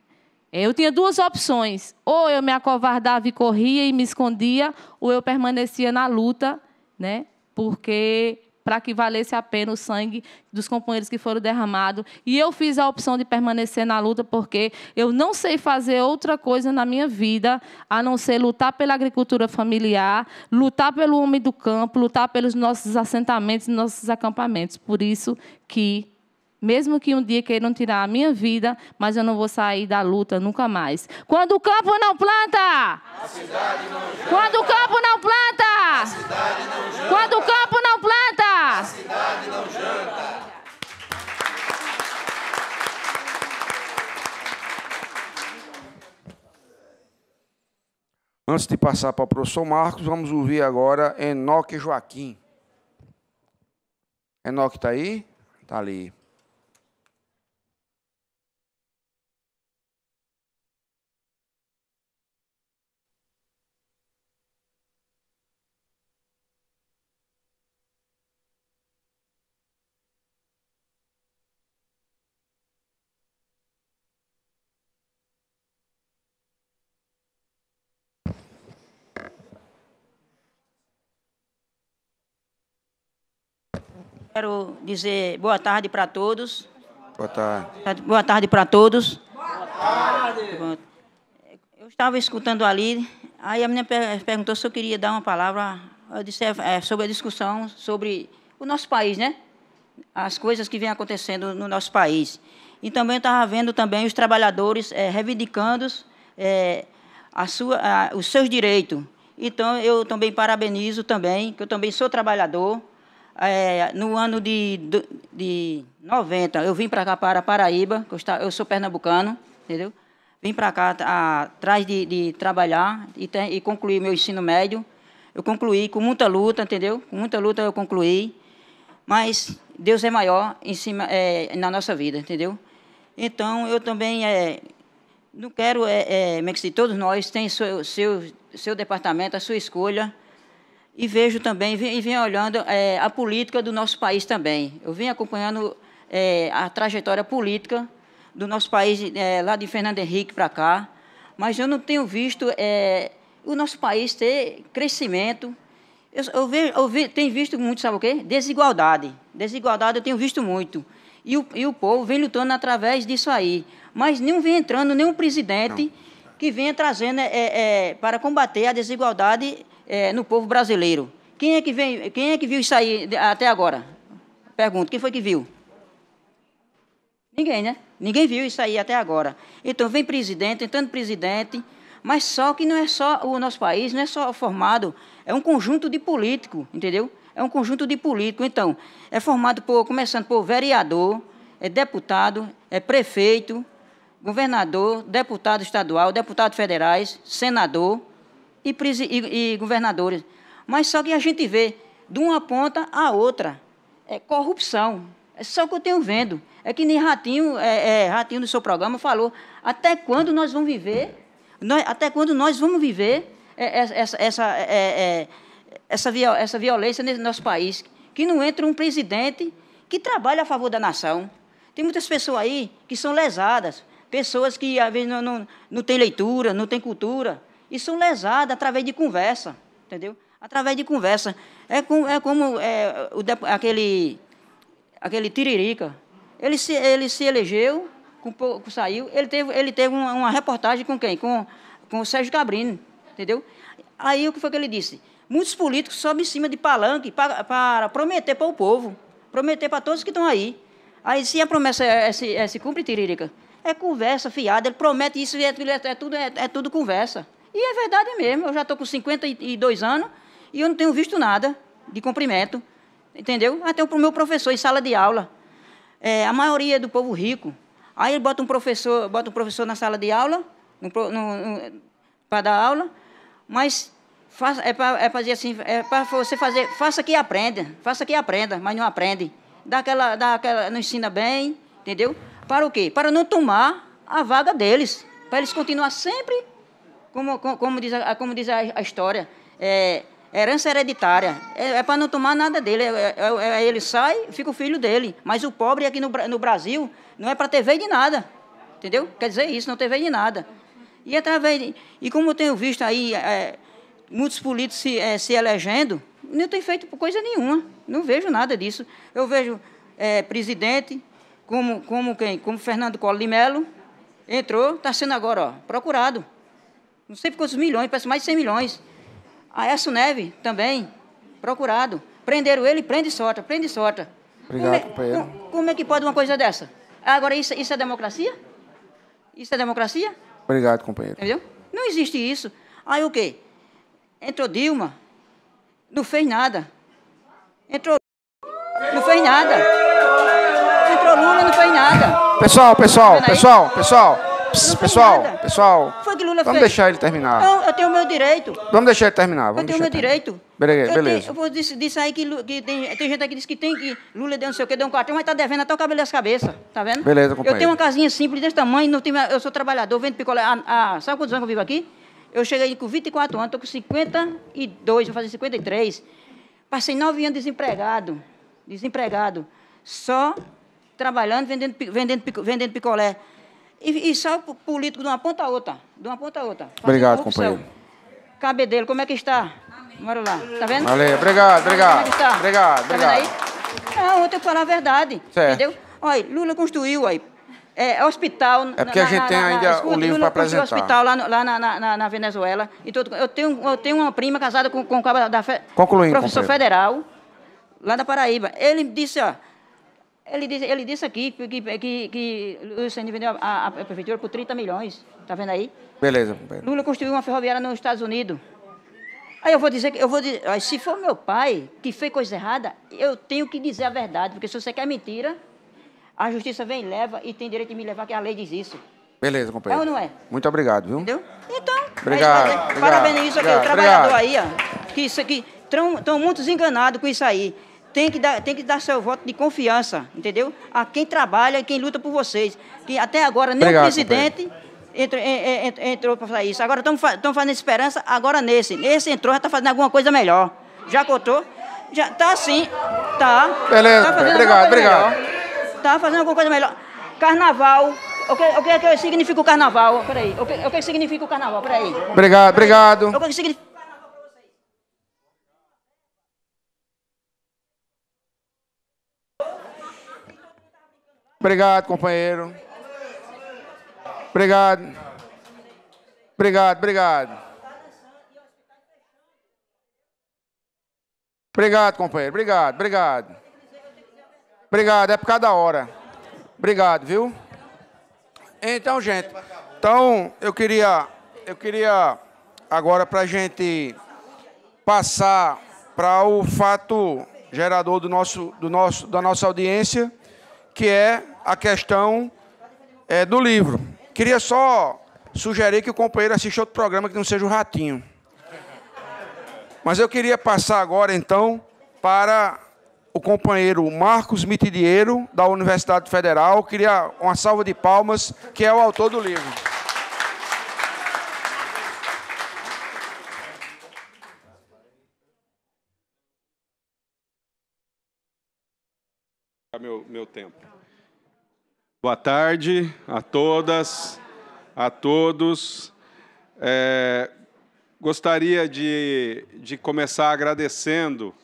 É, eu tinha duas opções: ou eu me acovardava e corria e me escondia, ou eu permanecia na luta, né? Porque para que valesse a pena o sangue dos companheiros que foram derramados. E eu fiz a opção de permanecer na luta porque eu não sei fazer outra coisa na minha vida a não ser lutar pela agricultura familiar, lutar pelo homem do campo, lutar pelos nossos assentamentos, nossos acampamentos. Por isso que mesmo que um dia queiram tirar a minha vida, mas eu não vou sair da luta nunca mais. Quando o campo não planta! Não Quando o campo não planta! Não Quando o campo não planta! A cidade não janta! Antes de passar para o professor Marcos, vamos ouvir agora Enoque Joaquim. Enoque está aí? Está ali. Quero dizer boa tarde para todos. Boa tarde. Boa tarde para todos. Boa tarde. Eu estava escutando ali, aí a menina perguntou se eu queria dar uma palavra disse, é, é, sobre a discussão sobre o nosso país, né? As coisas que vêm acontecendo no nosso país. E também estava vendo também os trabalhadores é, reivindicando é, a sua, a, os seus direitos. Então, eu também parabenizo também, que eu também sou trabalhador, é, no ano de, de 90, eu vim para cá, para Paraíba, eu, está, eu sou pernambucano, entendeu? Vim para cá atrás de, de trabalhar e, ter, e concluir meu ensino médio. Eu concluí com muita luta, entendeu? Com muita luta eu concluí. Mas Deus é maior em cima, é, na nossa vida, entendeu? Então, eu também é, não quero, é, é, é todos nós tem seu, seu, seu departamento, a sua escolha, e vejo também, e venho olhando é, a política do nosso país também. Eu venho acompanhando é, a trajetória política do nosso país, é, lá de Fernando Henrique para cá, mas eu não tenho visto é, o nosso país ter crescimento. Eu, eu, eu tenho visto muito, sabe o quê? Desigualdade. Desigualdade eu tenho visto muito. E o, e o povo vem lutando através disso aí. Mas não vem entrando nenhum presidente não. que venha trazendo é, é, para combater a desigualdade é, no povo brasileiro. Quem é, que vem, quem é que viu isso aí até agora? Pergunto, quem foi que viu? Ninguém, né? Ninguém viu isso aí até agora. Então, vem presidente, entrando presidente, mas só que não é só o nosso país, não é só formado, é um conjunto de político, entendeu? É um conjunto de político. Então, é formado por, começando por vereador, é deputado, é prefeito, governador, deputado estadual, deputado federais, senador, e, e, e governadores. Mas só que a gente vê de uma ponta à outra. É corrupção. É só o que eu tenho vendo. É que nem Ratinho, é, é, Ratinho do seu programa falou, até quando nós vamos viver, nós, até quando nós vamos viver é, é, essa, essa, é, é, essa, viol, essa violência nesse nosso país, que não entra um presidente que trabalha a favor da nação. Tem muitas pessoas aí que são lesadas, pessoas que às vezes não, não, não têm leitura, não têm cultura, e são lesadas através de conversa, entendeu? Através de conversa. É, com, é como é, o, aquele, aquele tiririca. Ele se, ele se elegeu, com saiu, ele teve, ele teve uma, uma, reportagem com quem? Com, com o Sérgio Cabrini, entendeu? Aí o que foi que ele disse? Muitos políticos sobem em cima de palanque para, para prometer para o povo, prometer para todos que estão aí. Aí se a promessa é, é, é se cumpre, tiririca, é conversa fiada, ele promete isso, é, é, tudo, é, é tudo conversa. E é verdade mesmo, eu já estou com 52 anos e eu não tenho visto nada de cumprimento, entendeu? Até o meu professor em sala de aula. É, a maioria é do povo rico. Aí ele bota um professor, bota um professor na sala de aula, para dar aula, mas é para é fazer assim, é para você fazer, faça que aprenda, faça que aprenda, mas não aprende. Dá aquela, dá aquela, não ensina bem, entendeu? Para o quê? Para não tomar a vaga deles, para eles continuar sempre como, como, como diz, a, como diz a, a história, é, herança hereditária. É, é para não tomar nada dele. É, é, é, é, ele sai, fica o filho dele. Mas o pobre aqui no, no Brasil não é para ter veio de nada. Entendeu? Quer dizer isso, não ter veio de nada. E através de, E como eu tenho visto aí muitos políticos se, se elegendo, não tem feito coisa nenhuma. Não vejo nada disso. Eu vejo é, presidente, como, como quem? Como Fernando Collor de Mello, entrou, está sendo agora ó, procurado não sei quantos milhões, parece mais de 100 milhões. Aécio Neve também, procurado. Prenderam ele, prende e solta, prende e solta. Obrigado, é- como como é que pode uma coisa dessa? Agora, isso, isso é democracia? Isso é democracia? Obrigado, companheiro. Entendeu? Não existe isso. Aí o quê? Entrou Dilma, não fez nada. Entrou não fez nada. Entrou Lula, não fez nada. Pessoal, pessoal, pessoal, pessoal. Pss, pessoal, nada. pessoal. Foi que Lula vamos fez. deixar ele terminar. eu tenho o meu direito. Vamos deixar ele terminar. Vamos eu tenho o meu direito. Beleza. Eu, beleza. eu vou disse, disse aí que, que tem, tem, gente aqui que diz que tem que Lula deu não sei o que, deu um quartel, mas está devendo até o cabelo das cabeças. Tá vendo? Beleza, companheiro. Eu tenho uma casinha simples desse tamanho, não tenho, eu sou trabalhador, vendo picolé. A, ah, a, ah, sabe quantos anos eu vivo aqui? Eu cheguei com 24 anos, estou com 52, vou fazer 53. Passei nove anos desempregado. Desempregado. Só trabalhando, vendendo, vendendo, vendendo picolé. E, e sai o político de uma ponta a outra. De uma ponta a outra. Obrigado, companheiro. cabe dele como é que está? Amém. Bora lá. Tá vendo? Valeu, obrigado, obrigado. Como é que está? Tá obrigado, tá obrigado. Vendo aí? Não, eu tenho que falar a verdade. Certo. Entendeu? Olha, Lula construiu aí. É, hospital. É porque na, a gente na, tem na, ainda escuta, o livro para apresentar. hospital lá, lá na, na, Venezuela. E todo, eu, tenho, eu tenho uma prima casada com, com o da, da Concluindo, professor federal, lá da Paraíba. Ele disse, ó. Ele disse, ele disse aqui que, que, que o CN vendeu a, a, prefeitura por 30 milhões. Está vendo aí? Beleza. Lula construiu uma ferroviária nos Estados Unidos. Aí eu vou dizer que eu vou dizer, se for meu pai que fez coisa errada, eu tenho que dizer a verdade, porque se você quer mentira, a justiça vem e leva e tem direito de me levar, que a lei diz isso. Beleza, companheiro. É ou não é? Muito obrigado, viu? Entendeu? Então, obrigado. obrigado parabéns isso aqui, o trabalhador obrigado. aí, ó, que isso aqui, estão muito enganados com isso aí tem que dar, tem que dar seu voto de confiança, entendeu? A quem trabalha, quem luta por vocês. Que até agora nem o presidente entrou, entrou, entrou para falar isso. Agora estamos fazendo esperança, agora nesse. Nesse entrou, já está fazendo alguma coisa melhor. Já cortou? Já está sim. Tá. Beleza. Tá obrigado, obrigado. Está fazendo alguma coisa melhor. Carnaval. O que, o é que, significa o carnaval? Peraí. O que, o que significa o carnaval? Peraí. Obrigado, obrigado. O que significa... Obrigado, companheiro. Obrigado. Obrigado, obrigado. Obrigado, companheiro. Obrigado, obrigado. Obrigado, é por cada hora. Obrigado, viu? Então, gente, então eu queria, eu queria agora para a gente passar para o fato gerador do nosso, do nosso, da nossa audiência, que é a questão é, do livro. Queria só sugerir que o companheiro assista outro programa que não seja o Ratinho. Mas eu queria passar agora, então, para o companheiro Marcos Mitidiero, da Universidade Federal. Eu queria uma salva de palmas, que é o autor do livro. Meu, meu tempo. Boa tarde a todas, a todos. É, gostaria de, de começar agradecendo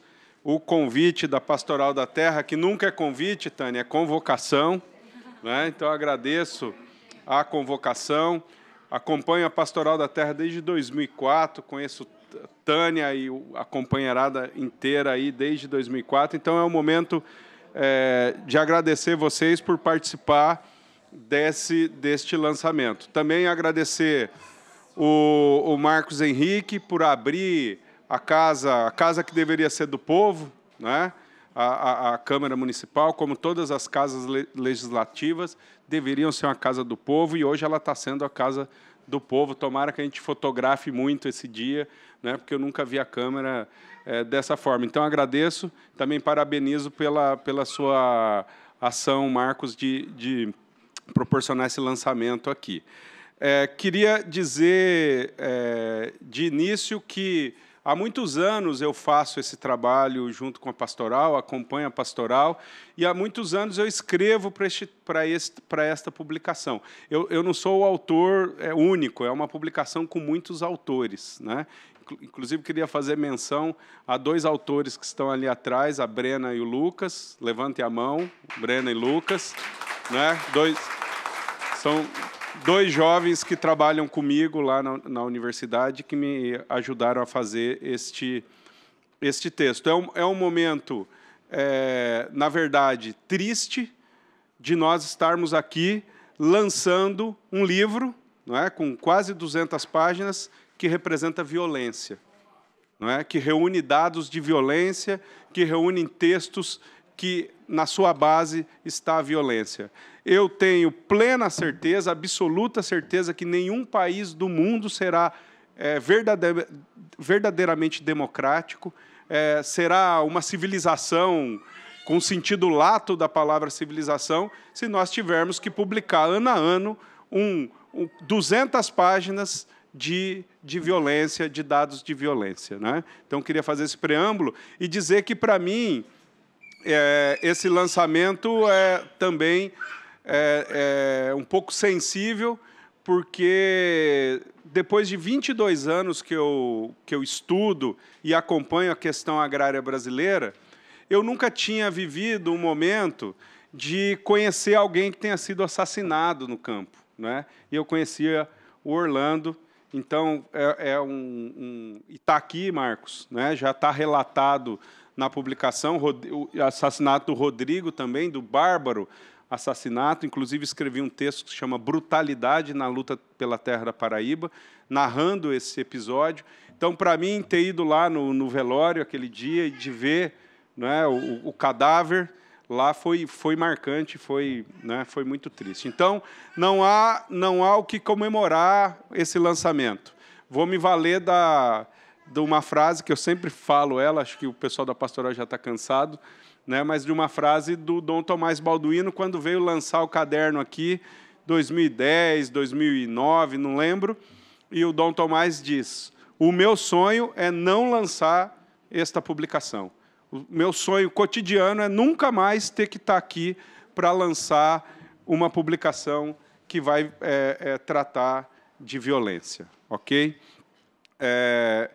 o convite da Pastoral da Terra, que nunca é convite, Tânia, é convocação. Né? Então, agradeço a convocação. Acompanho a Pastoral da Terra desde 2004, conheço Tânia e a companheirada inteira aí desde 2004. Então, é um momento é, de agradecer vocês por participar desse, deste lançamento. Também agradecer o, o Marcos Henrique por abrir a casa, a casa que deveria ser do povo, né? A, a, a, Câmara Municipal, como todas as casas le legislativas, deveriam ser uma casa do povo e hoje ela está sendo a casa do povo. Tomara que a gente fotografe muito esse dia, né? porque eu nunca vi a Câmara é, dessa forma. Então, agradeço, também parabenizo pela, pela sua ação, Marcos, de, de proporcionar esse lançamento aqui. É, queria dizer é, de início que há muitos anos eu faço esse trabalho junto com a pastoral, acompanho a pastoral, e há muitos anos eu escrevo para esta publicação. Eu, eu, não sou o autor é, único, é uma publicação com muitos autores. Né? inclusive queria fazer menção a dois autores que estão ali atrás, a Brena e o Lucas. Levante a mão, Brena e Lucas, né? Dois são dois jovens que trabalham comigo lá na, na universidade que me ajudaram a fazer este este texto. É um, é um momento, é, na verdade, triste de nós estarmos aqui lançando um livro, não é, com quase 200 páginas, que representa violência, não é? que reúne dados de violência, que reúne textos que, na sua base, está a violência. Eu tenho plena certeza, absoluta certeza, que nenhum país do mundo será é, verdadeiramente democrático, é, será uma civilização com sentido lato da palavra civilização, se nós tivermos que publicar ano a ano um, um 200 páginas de, de violência, de dados de violência. Né? Então, queria fazer esse preâmbulo e dizer que, para mim, é, esse lançamento é também é, é um pouco sensível, porque depois de 22 anos que eu, que eu estudo e acompanho a questão agrária brasileira, eu nunca tinha vivido um momento de conhecer alguém que tenha sido assassinado no campo. Né? E eu conhecia o Orlando, então, é, é um, um, e está aqui, Marcos, né? já está relatado na publicação o assassinato do Rodrigo também, do Bárbaro assassinato. Inclusive, escrevi um texto que se chama Brutalidade na Luta pela Terra da Paraíba, narrando esse episódio. Então, para mim, ter ido lá no, no velório aquele dia e de ver né, o, o cadáver lá foi, foi marcante, foi, né, foi muito triste. Então, não há, não há o que comemorar esse lançamento. Vou me valer da, de uma frase que eu sempre falo ela, acho que o pessoal da pastoral já está cansado, né, mas de uma frase do Dom Tomás Balduino, quando veio lançar o caderno aqui, 2010, 2009, não lembro, e o Dom Tomás diz: O meu sonho é não lançar esta publicação. O meu sonho cotidiano é nunca mais ter que estar tá aqui para lançar uma publicação que vai é, é, tratar de violência, ok? É,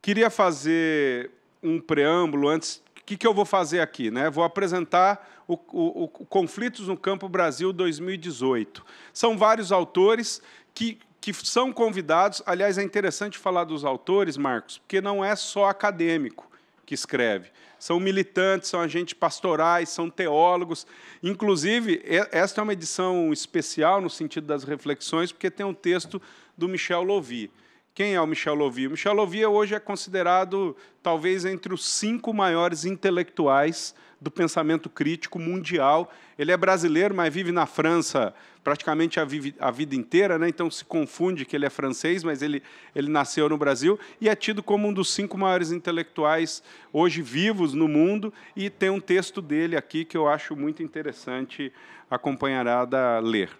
queria fazer um preâmbulo antes. O que, que eu vou fazer aqui? Né? Vou apresentar o, o, o Conflitos no Campo Brasil 2018. São vários autores que, que são convidados. Aliás, é interessante falar dos autores, Marcos, porque não é só acadêmico que escreve. São militantes, são agentes pastorais, são teólogos. Inclusive, esta é uma edição especial no sentido das reflexões, porque tem um texto do Michel Louvi. Quem é o Michel Louvi? O Michel Louvi hoje é considerado, talvez, entre os cinco maiores intelectuais do pensamento crítico mundial. Ele é brasileiro, mas vive na França praticamente a, vive, a vida inteira, né? então se confunde que ele é francês, mas ele, ele nasceu no Brasil e é tido como um dos cinco maiores intelectuais hoje vivos no mundo. E tem um texto dele aqui que eu acho muito interessante acompanhará da ler.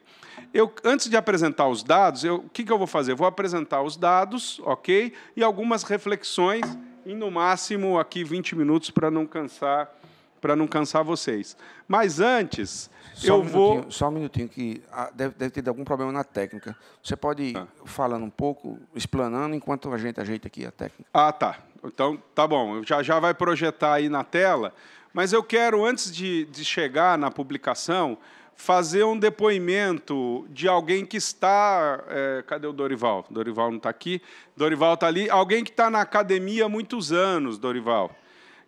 Eu, antes de apresentar os dados, eu, o que, que eu vou fazer? vou apresentar os dados, ok? E algumas reflexões, e no máximo aqui 20 minutos para não cansar para não cansar vocês. Mas antes, só eu um vou. Só um minutinho, que ah, deve, deve, ter algum problema na técnica. Você pode ir ah. falando um pouco, explanando, enquanto a gente ajeita aqui a técnica. Ah, tá. Então, tá bom. Já, já vai projetar aí na tela. Mas eu quero, antes de, de chegar na publicação, fazer um depoimento de alguém que está. É, cadê o Dorival? Dorival não está aqui. Dorival está ali. Alguém que está na academia há muitos anos, Dorival.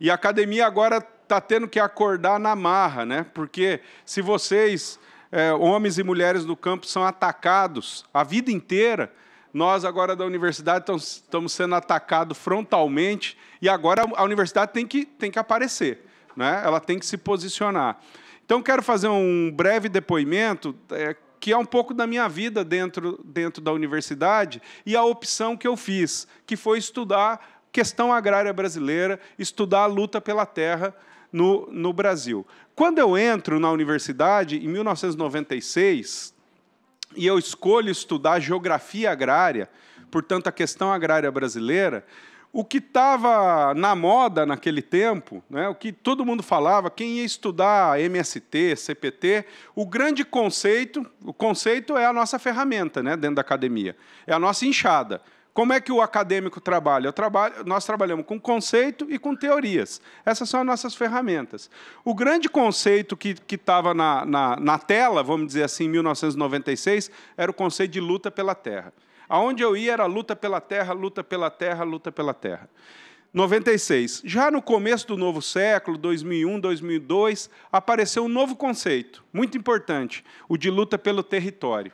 E a academia agora está tendo que acordar na marra, né? Porque se vocês, é, homens e mulheres do campo, são atacados a vida inteira, nós agora da universidade estamos sendo atacados frontalmente e agora a universidade tem que, tem que aparecer, né? ela tem que se posicionar. Então, quero fazer um breve depoimento é, que é um pouco da minha vida dentro, dentro da universidade e a opção que eu fiz, que foi estudar questão agrária brasileira, estudar a luta pela terra no, no Brasil. Quando eu entro na universidade, em 1996, e eu escolho estudar geografia agrária, portanto, a questão agrária brasileira, o que estava na moda naquele tempo, né, o que todo mundo falava, quem ia estudar MST, CPT, o grande conceito, o conceito é a nossa ferramenta né, dentro da academia, é a nossa inchada. Como é que o acadêmico trabalha? Trabalho, nós trabalhamos com conceito e com teorias. Essas são as nossas ferramentas. O grande conceito que estava na, na, na tela, vamos dizer assim, em 1996, era o conceito de luta pela terra. Aonde eu ia era luta pela terra, luta pela terra, luta pela terra. 96. Já no começo do novo século, 2001, 2002, apareceu um novo conceito, muito importante, o de luta pelo território.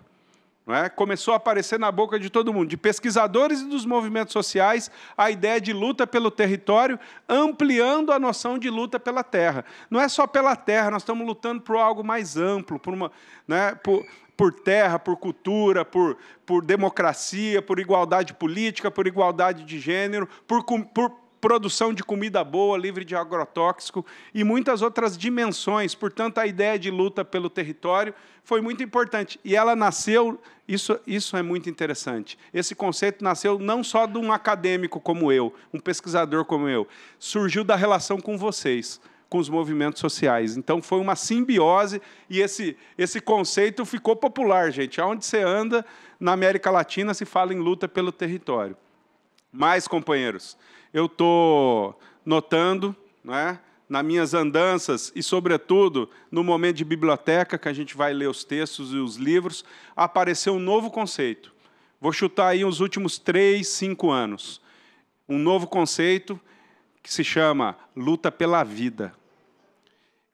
É? Começou a aparecer na boca de todo mundo, de pesquisadores e dos movimentos sociais, a ideia de luta pelo território, ampliando a noção de luta pela terra. Não é só pela terra, nós estamos lutando por algo mais amplo, por uma, né, por, por terra, por cultura, por, por democracia, por igualdade política, por igualdade de gênero, por, por produção de comida boa, livre de agrotóxico e muitas outras dimensões. Portanto, a ideia de luta pelo território foi muito importante. E ela nasceu, isso, isso é muito interessante. Esse conceito nasceu não só de um acadêmico como eu, um pesquisador como eu, surgiu da relação com vocês com os movimentos sociais. Então foi uma simbiose e esse, esse conceito ficou popular, gente. Aonde você anda na América Latina se fala em luta pelo território. Mas, companheiros, eu estou notando, né, nas minhas andanças e, sobretudo, no momento de biblioteca, que a gente vai ler os textos e os livros, apareceu um novo conceito. Vou chutar aí os últimos três, cinco anos. Um novo conceito que se chama luta pela vida.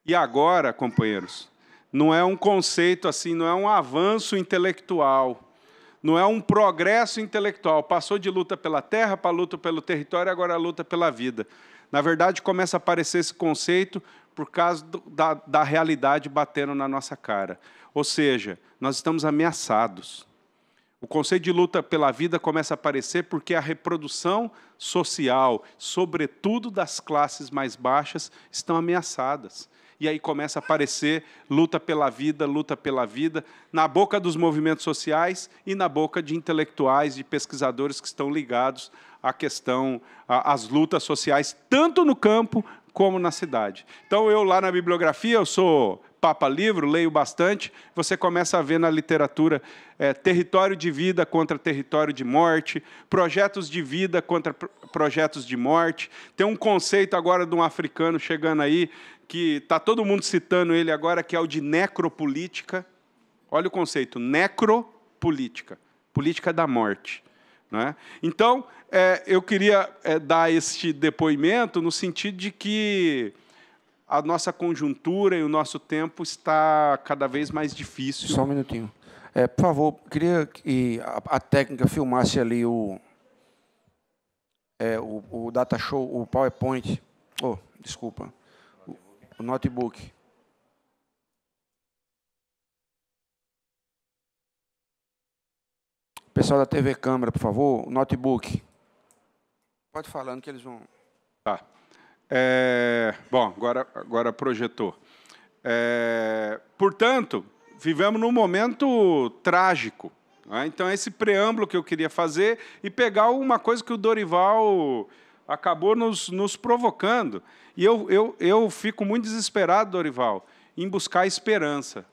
E agora, companheiros, não é um conceito assim, não é um avanço intelectual não é um progresso intelectual. Passou de luta pela terra para luta pelo território, agora a luta pela vida. Na verdade, começa a aparecer esse conceito por causa do, da, da realidade batendo na nossa cara. Ou seja, nós estamos ameaçados. O conceito de luta pela vida começa a aparecer porque a reprodução social, sobretudo das classes mais baixas, estão ameaçadas e aí começa a aparecer luta pela vida, luta pela vida, na boca dos movimentos sociais e na boca de intelectuais, de pesquisadores que estão ligados à questão, às lutas sociais, tanto no campo como na cidade. Então, eu lá na bibliografia, eu sou papa livro, leio bastante, você começa a ver na literatura é, território de vida contra território de morte, projetos de vida contra projetos de morte. Tem um conceito agora de um africano chegando aí que está todo mundo citando ele agora, que é o de necropolítica. Olha o conceito, necropolítica, política da morte. Né? Então, é, eu queria é, dar este depoimento no sentido de que a nossa conjuntura e o nosso tempo está cada vez mais difícil. Só um minutinho. É, por favor, queria que a, a técnica filmasse ali o, é, o, o, data show, o PowerPoint. Oh, desculpa o notebook. pessoal da TV Câmara, por favor, o notebook. Pode falando que eles vão. Tá. É, bom, agora, agora projetor. É, portanto, vivemos num momento trágico. Né? Então, esse preâmbulo que eu queria fazer e pegar uma coisa que o Dorival acabou nos, nos provocando. E eu, eu, eu fico muito desesperado, Dorival, em buscar esperança.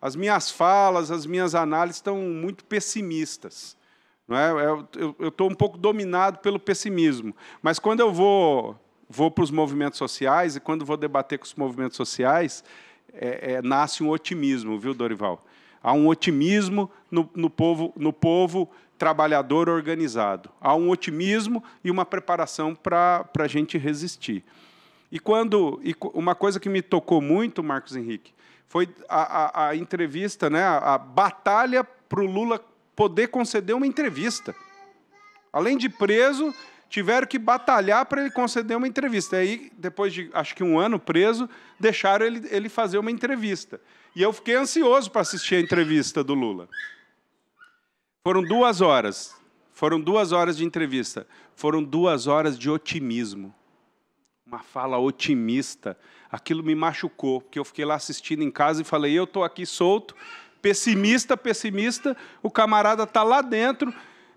As minhas falas, as minhas análises estão muito pessimistas. Não é? Eu estou um pouco dominado pelo pessimismo. Mas quando eu vou, vou para os movimentos sociais e quando vou debater com os movimentos sociais, é, é, nasce um otimismo, viu, Dorival? Há um otimismo no, no povo, no povo trabalhador organizado. Há um otimismo e uma preparação para a gente resistir. E quando e uma coisa que me tocou muito, Marcos Henrique, foi a, a, a entrevista, né, a, a batalha para o Lula poder conceder uma entrevista. Além de preso, tiveram que batalhar para ele conceder uma entrevista. Aí, depois de acho que um ano preso, deixaram ele, ele fazer uma entrevista. E eu fiquei ansioso para assistir a entrevista do Lula. Foram duas horas. Foram duas horas de entrevista. Foram duas horas de otimismo. Uma fala otimista. Aquilo me machucou, porque eu fiquei lá assistindo em casa e falei: eu estou aqui solto, pessimista, pessimista. O camarada está lá dentro,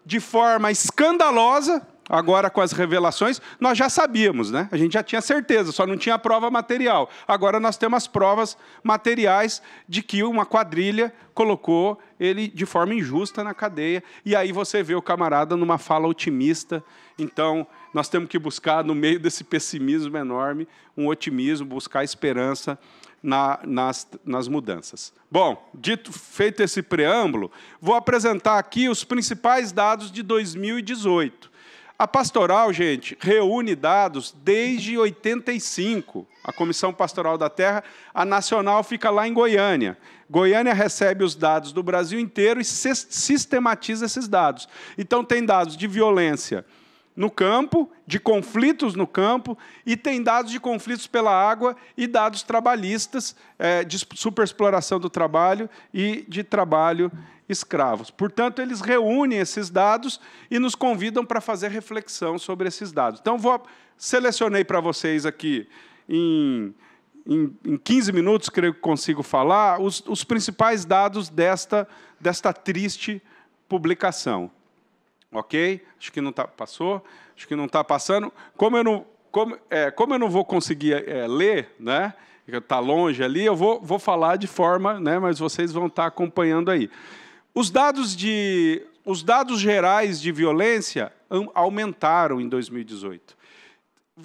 de forma escandalosa, Agora, com as revelações, nós já sabíamos, né? A gente já tinha certeza, só não tinha prova material. Agora nós temos as provas materiais de que uma quadrilha colocou ele de forma injusta na cadeia. E aí você vê o camarada numa fala otimista. Então, nós temos que buscar, no meio desse pessimismo enorme, um otimismo, buscar esperança na, nas, nas mudanças. Bom, dito feito esse preâmbulo, vou apresentar aqui os principais dados de 2018 a pastoral, gente, reúne dados desde 85. A Comissão Pastoral da Terra, a nacional fica lá em Goiânia. Goiânia recebe os dados do Brasil inteiro e sistematiza esses dados. Então tem dados de violência no campo, de conflitos no campo, e tem dados de conflitos pela água e dados trabalhistas é, de superexploração do trabalho e de trabalho escravos. Portanto, eles reúnem esses dados e nos convidam para fazer reflexão sobre esses dados. Então, vou, selecionei para vocês aqui em, em, em 15 minutos, creio que consigo falar, os, os principais dados desta, desta triste publicação. Ok? Acho que não tá, passou. Acho que não está passando. Como eu não, como, é, como eu não vou conseguir é, ler, né? Está longe ali, eu vou, vou falar de forma, né? Mas vocês vão estar tá acompanhando aí. Os dados de, os dados gerais de violência aumentaram em 2018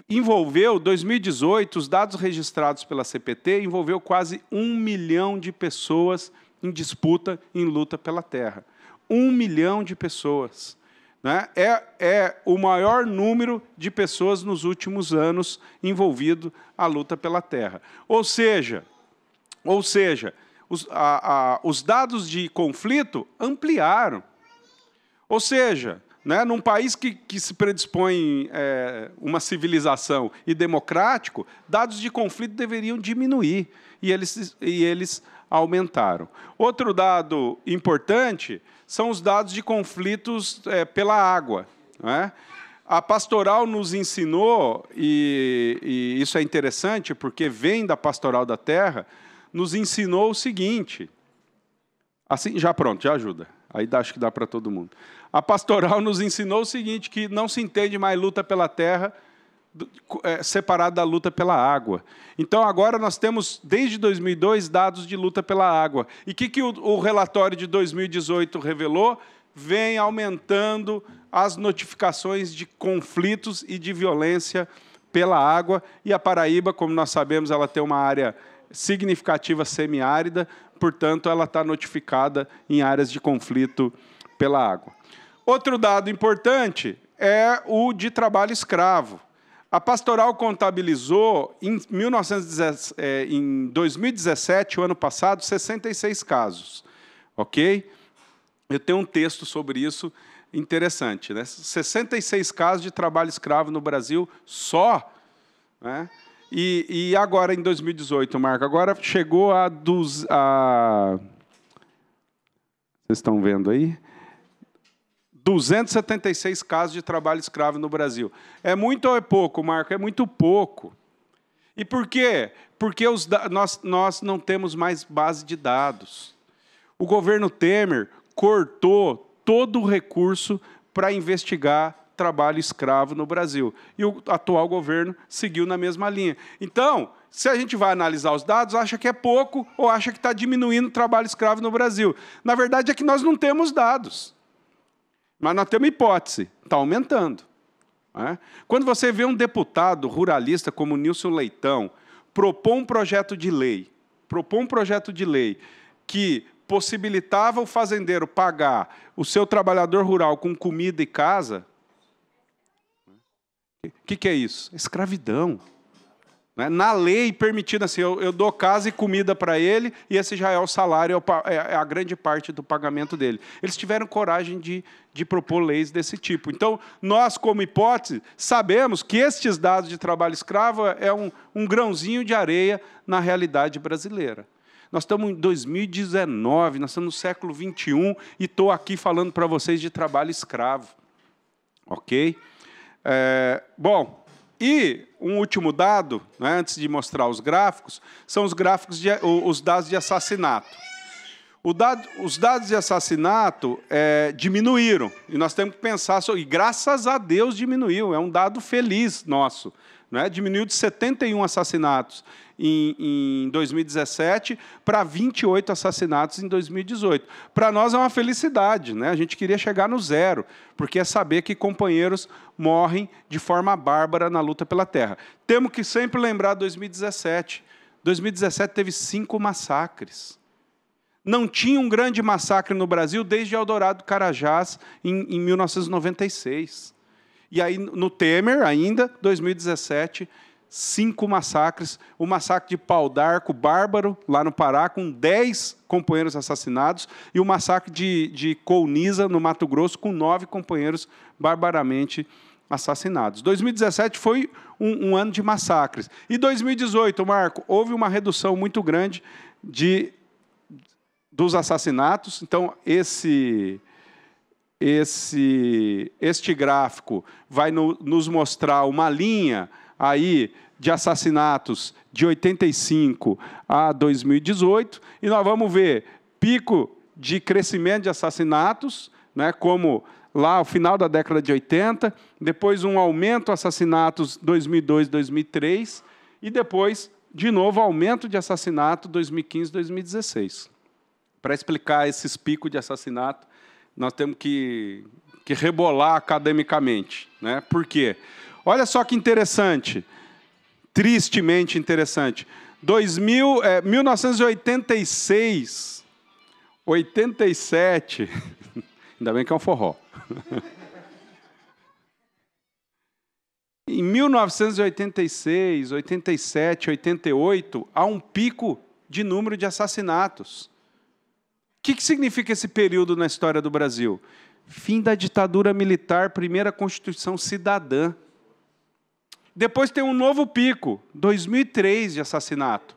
envolveu, 2018, os dados registrados pela CPT envolveu quase um milhão de pessoas em disputa, em luta pela terra. Um milhão de pessoas né, é, é o maior número de pessoas nos últimos anos envolvido à luta pela terra. Ou seja, ou seja, os, a, a, os dados de conflito ampliaram. Ou seja, né, num país que, que se predispõe é, uma civilização e democrático, dados de conflito deveriam diminuir e eles, e eles aumentaram. Outro dado importante são os dados de conflitos é, pela água. É? A pastoral nos ensinou, e, e isso é interessante porque vem da pastoral da terra, nos ensinou o seguinte. Assim, já pronto, já ajuda. Aí acho que dá para todo mundo. A pastoral (laughs) nos ensinou o seguinte: que não se entende mais luta pela terra é, separado da luta pela água. Então, agora nós temos, desde 2002, dados de luta pela água. E o que, que o, o relatório de 2018 revelou? Vem aumentando as notificações de conflitos e de violência pela água. E a Paraíba, como nós sabemos, ela tem uma área significativa semiárida, portanto, ela está notificada em áreas de conflito pela água. Outro dado importante é o de trabalho escravo. A Pastoral contabilizou, em, é, em 2017, o ano passado, 66 casos. Ok? Eu tenho um texto sobre isso interessante. Né? 66 casos de trabalho escravo no Brasil só. Né? E, e, agora, em 2018, Marco, agora chegou a, dos, a... Vocês estão vendo aí? 276 casos de trabalho escravo no Brasil. É muito ou é pouco, Marco? É muito pouco. E por quê? Porque os, nós, nós não temos mais base de dados. O governo Temer cortou todo o recurso para investigar trabalho escravo no Brasil. E o atual governo seguiu na mesma linha. Então, se a gente vai analisar os dados, acha que é pouco ou acha que está diminuindo o trabalho escravo no Brasil. Na verdade, é que nós não temos dados. Mas nós temos hipótese, está aumentando. Né? Quando você vê um deputado ruralista como Nilson Leitão propor um projeto de lei, propor um projeto de lei que possibilitava o fazendeiro pagar o seu trabalhador rural com comida e casa, o que, que é isso? Escravidão. Né? Na lei, permitindo assim, eu, eu dou casa e comida para ele, e esse já é o salário, é, é, é a grande parte do pagamento dele. Eles tiveram coragem de, de propor leis desse tipo. Então, nós, como hipótese, sabemos que estes dados de trabalho escravo é um, um grãozinho de areia na realidade brasileira. Nós estamos em 2019, nós estamos no século 21 e estou aqui falando para vocês de trabalho escravo. Ok? É, bom, e um último dado, né, antes de mostrar os gráficos, são os gráficos de, os dados de assassinato. Dado, os dados de assassinato é, diminuíram e nós temos que pensar e graças a Deus diminuiu. É um dado feliz nosso. Né? Diminuiu de 71 assassinatos em, em 2017 para 28 assassinatos em 2018. Para nós é uma felicidade, né? a gente queria chegar no zero, porque é saber que companheiros morrem de forma bárbara na luta pela terra. Temos que sempre lembrar 2017. 2017 teve cinco massacres. Não tinha um grande massacre no Brasil desde Eldorado Carajás, em, em 1996. E aí, no Temer, ainda, 2017, cinco massacres. O massacre de Pau d'Arco, bárbaro, lá no Pará, com dez companheiros assassinados. E o massacre de, de Colniza, no Mato Grosso, com nove companheiros barbaramente assassinados. 2017 foi um, um ano de massacres. E 2018, Marco, houve uma redução muito grande de dos assassinatos. Então, esse esse, este gráfico vai no, nos mostrar uma linha aí de assassinatos de 85 a 2018 e nós vamos ver pico de crescimento de assassinatos, né, como lá o final da década de 80, depois um aumento de assassinatos 2002, 2003 e depois de novo aumento de assassinato 2015, 2016. Para explicar esses picos de assassinato, nós temos que, que rebolar academicamente. Né? Por quê? Olha só que interessante, tristemente interessante. 2000, é, 1986, 87, (laughs) ainda bem que é um forró. (laughs) em 1986, 87, 88, há um pico de número de assassinatos que, que significa esse período na história do Brasil? Fim da ditadura militar, primeira Constituição cidadã. Depois tem um novo pico, 2003 de assassinato. O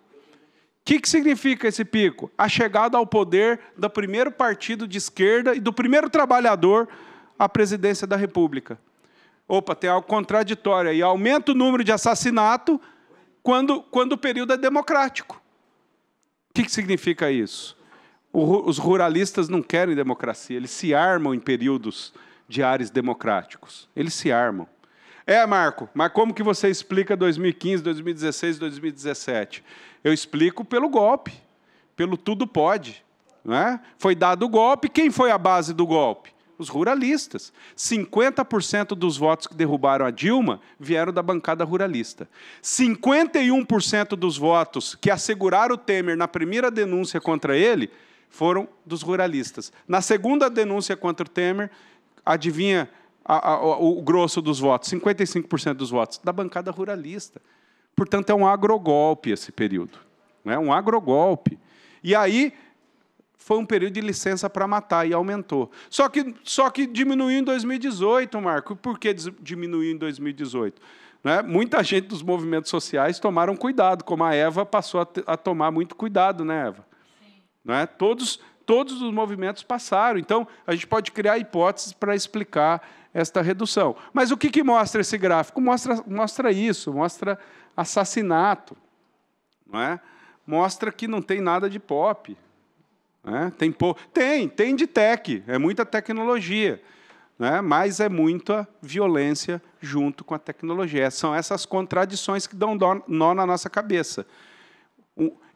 que, que significa esse pico? A chegada ao poder do primeiro partido de esquerda e do primeiro trabalhador à presidência da República. Opa, tem algo contraditório aí. Aumenta o número de assassinato quando, quando o período é democrático. O que, que significa isso? os ruralistas não querem democracia, eles se armam em períodos de ares democráticos. Eles se armam. É, Marco, mas como que você explica 2015, 2016, 2017? Eu explico pelo golpe, pelo tudo pode. Né? Foi dado o golpe, quem foi a base do golpe? Os ruralistas. 50% dos votos que derrubaram a Dilma vieram da bancada ruralista. 51% dos votos que asseguraram o Temer na primeira denúncia contra ele foram dos ruralistas. Na segunda denúncia contra o Temer, adivinha a, a, o grosso dos votos? 55% dos votos da bancada ruralista. Portanto, é um agrogolpe esse período. é Um agrogolpe. E aí foi um período de licença para matar e aumentou. Só que, só que diminuiu em 2018, Marco. Por que diminuiu em 2018? Né? Muita gente dos movimentos sociais tomaram cuidado, como a Eva passou a, a tomar muito cuidado, né, Eva? É? Todos, todos os movimentos passaram. Então, a gente pode criar hipóteses para explicar esta redução. Mas o que, que mostra esse gráfico? Mostra, mostra isso, mostra assassinato. Não é? Mostra que não tem nada de pop. Né? Tem, po tem, tem de tech, é muita tecnologia, né? mas é muita violência junto com a tecnologia. São essas contradições que dão nó na nossa cabeça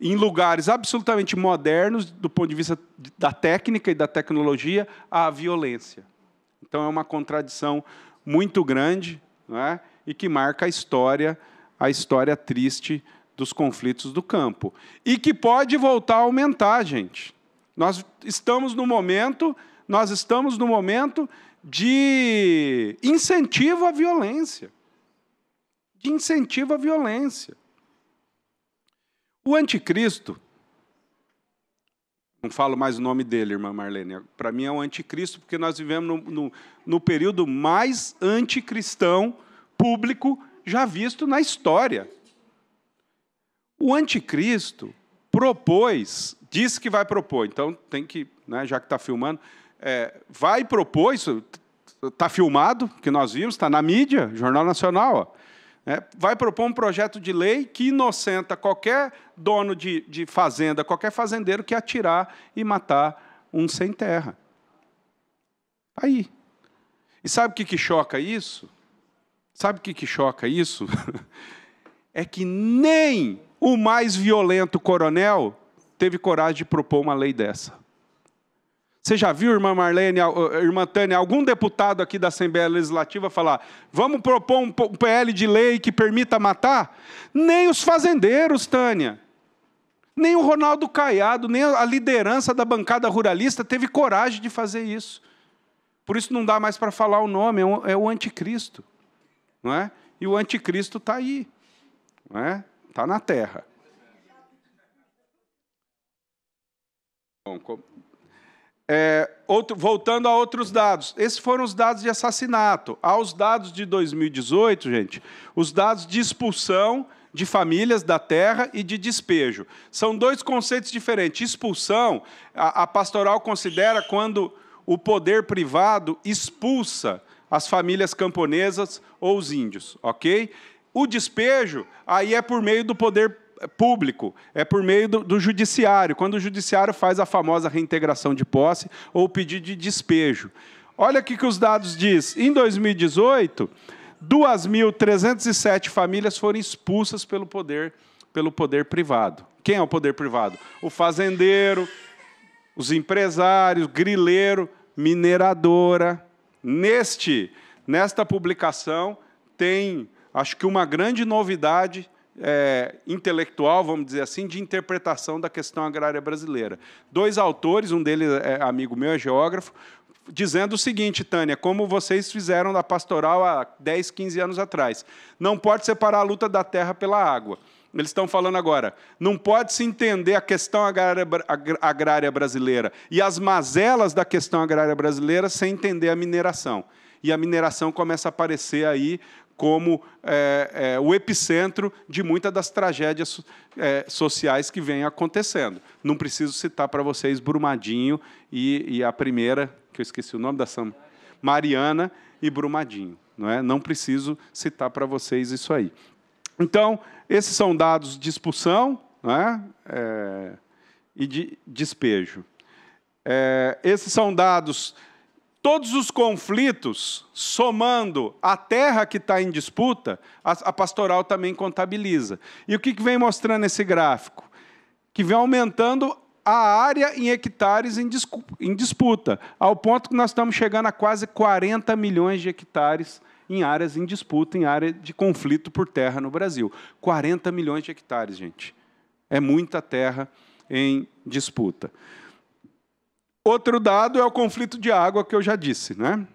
em lugares absolutamente modernos, do ponto de vista da técnica e da tecnologia, a violência. Então, é uma contradição muito grande é? e que marca a história, a história triste dos conflitos do campo. E que pode voltar a aumentar, gente. Nós estamos no momento, nós estamos no momento de incentivo à violência. De incentivo à violência. O anticristo, não falo mais o nome dele, irmã Marlene, para mim é o anticristo, porque nós vivemos no, no, no período mais anticristão público já visto na história. O anticristo propôs, disse que vai propor, então tem que, né, já que está filmando, é, vai propor isso, está filmado, que nós vimos, está na mídia, Jornal Nacional. Ó. É, vai propor um projeto de lei que inocenta qualquer dono de, de fazenda, qualquer fazendeiro que atirar e matar um sem terra. Tá aí. E sabe o que, que choca isso? Sabe o que, que choca isso? (laughs) é que nem o mais violento coronel teve coragem de propor uma lei dessa. Você já viu, irmã Marlene, eh, irmã Tânia, algum deputado aqui da Assembleia Legislativa falar: vamos propor um PL de lei que permita matar? Nem os fazendeiros, Tânia. Nem o Ronaldo Caiado, nem a liderança da bancada ruralista teve coragem de fazer isso. Por isso não dá mais para falar o nome, é, é o anticristo. Não é? E o anticristo está aí. Não é? Está na terra. Bom, como... É, outro, voltando a outros dados, esses foram os dados de assassinato. Aos dados de 2018, gente, os dados de expulsão de famílias da terra e de despejo. São dois conceitos diferentes. Expulsão, a, a pastoral considera quando o poder privado expulsa as famílias camponesas ou os índios, ok? O despejo, aí é por meio do poder é público, é por meio do, do, judiciário, quando o judiciário faz a famosa reintegração de posse ou pedido de despejo. Olha o que os dados diz. Em 2018, 2.307 famílias foram expulsas pelo poder, pelo poder privado. Quem é o poder privado? O fazendeiro, os empresários, grileiro, mineradora. Neste, nesta publicação tem, acho que uma grande novidade é, intelectual, vamos dizer assim, de interpretação da questão agrária brasileira. Dois autores, um deles é amigo meu, é geógrafo, dizendo o seguinte, Tânia, como vocês fizeram da pastoral há 10, 15 anos atrás. Não pode separar a luta da terra pela água. Eles estão falando agora. Não pode se entender a questão agrária, agrária brasileira e as mazelas da questão agrária brasileira sem entender a mineração. E a mineração começa a aparecer aí como é, é, o epicentro de muitas das tragédias é, sociais que vêm acontecendo. Não preciso citar para vocês Brumadinho e, e, a primeira, que eu esqueci o nome da Sam, Mariana e Brumadinho. Não, é? não preciso citar para vocês isso aí. Então, esses são dados de expulsão é? É, e de despejo. É, esses são dados Todos os conflitos, somando a terra que está em disputa, a, a, pastoral também contabiliza. E o que, que vem mostrando esse gráfico? Que vem aumentando a área em hectares em, em disputa, ao ponto que nós estamos chegando a quase 40 milhões de hectares em áreas em disputa, em área de conflito por terra no Brasil. 40 milhões de hectares, gente. É muita terra em disputa. Outro dado é o conflito de água que eu já disse, né?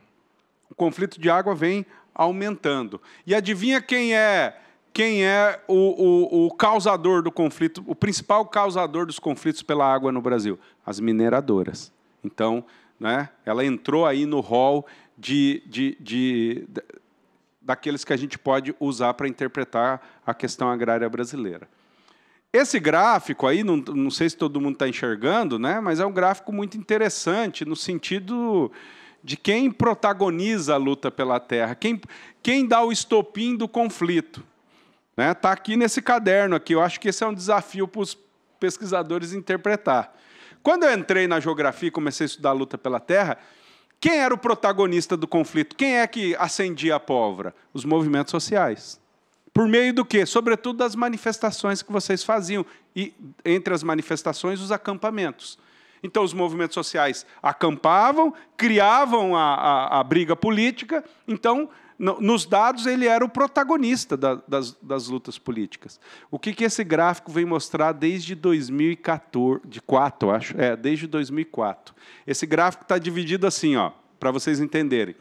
O conflito de água vem aumentando. E adivinha quem é quem é o, o, o causador do conflito, o principal causador dos conflitos pela água no Brasil? As mineradoras. Então, né, ela entrou aí no hall de, de, de, de daqueles que a gente pode usar para interpretar a questão agrária brasileira. Esse gráfico aí, não, não sei se todo mundo está enxergando, né? mas é um gráfico muito interessante no sentido de quem protagoniza a luta pela terra, quem, quem dá o estopim do conflito. Está né? Tá aqui nesse caderno aqui. Eu acho que esse é um desafio para os pesquisadores interpretar. Quando eu entrei na geografia e comecei a estudar a luta pela terra, quem era o protagonista do conflito? Quem é que acendia a pólvora? Os movimentos sociais. Por meio do quê? Sobretudo das manifestações que vocês faziam. E entre as manifestações, os acampamentos. Então, os movimentos sociais acampavam, criavam a, a, a briga política. Então, no, nos dados, ele era o protagonista da, das, das, lutas políticas. O que, que esse gráfico vem mostrar desde 2014, de 4, acho, é, desde 2004. Esse gráfico está dividido assim, ó, para vocês entenderem.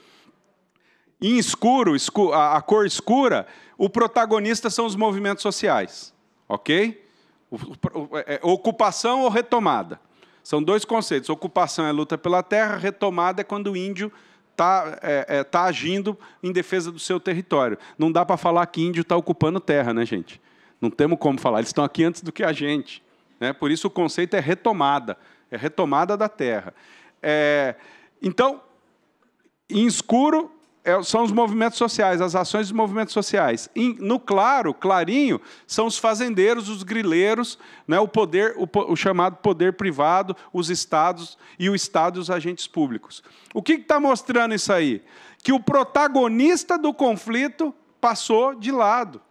Em escuro, escuro a, a, cor escura, o protagonista são os movimentos sociais, ok? O, o, é, é, ocupação ou retomada. São dois conceitos. Ocupação é luta pela terra, retomada é quando o índio está é, é, tá agindo em defesa do seu território. Não dá para falar que índio está ocupando terra, né, gente? Não temos como falar. Eles estão aqui antes do que a gente. Né? Por isso o conceito é retomada é retomada da terra. É, então, em escuro, é, são os movimentos sociais, as ações dos movimentos sociais. no claro, clarinho, são os fazendeiros, os grileiros, né, o poder, o, o, chamado poder privado, os estados e o estado e os agentes públicos. O que está mostrando isso aí? Que o protagonista do conflito passou de lado.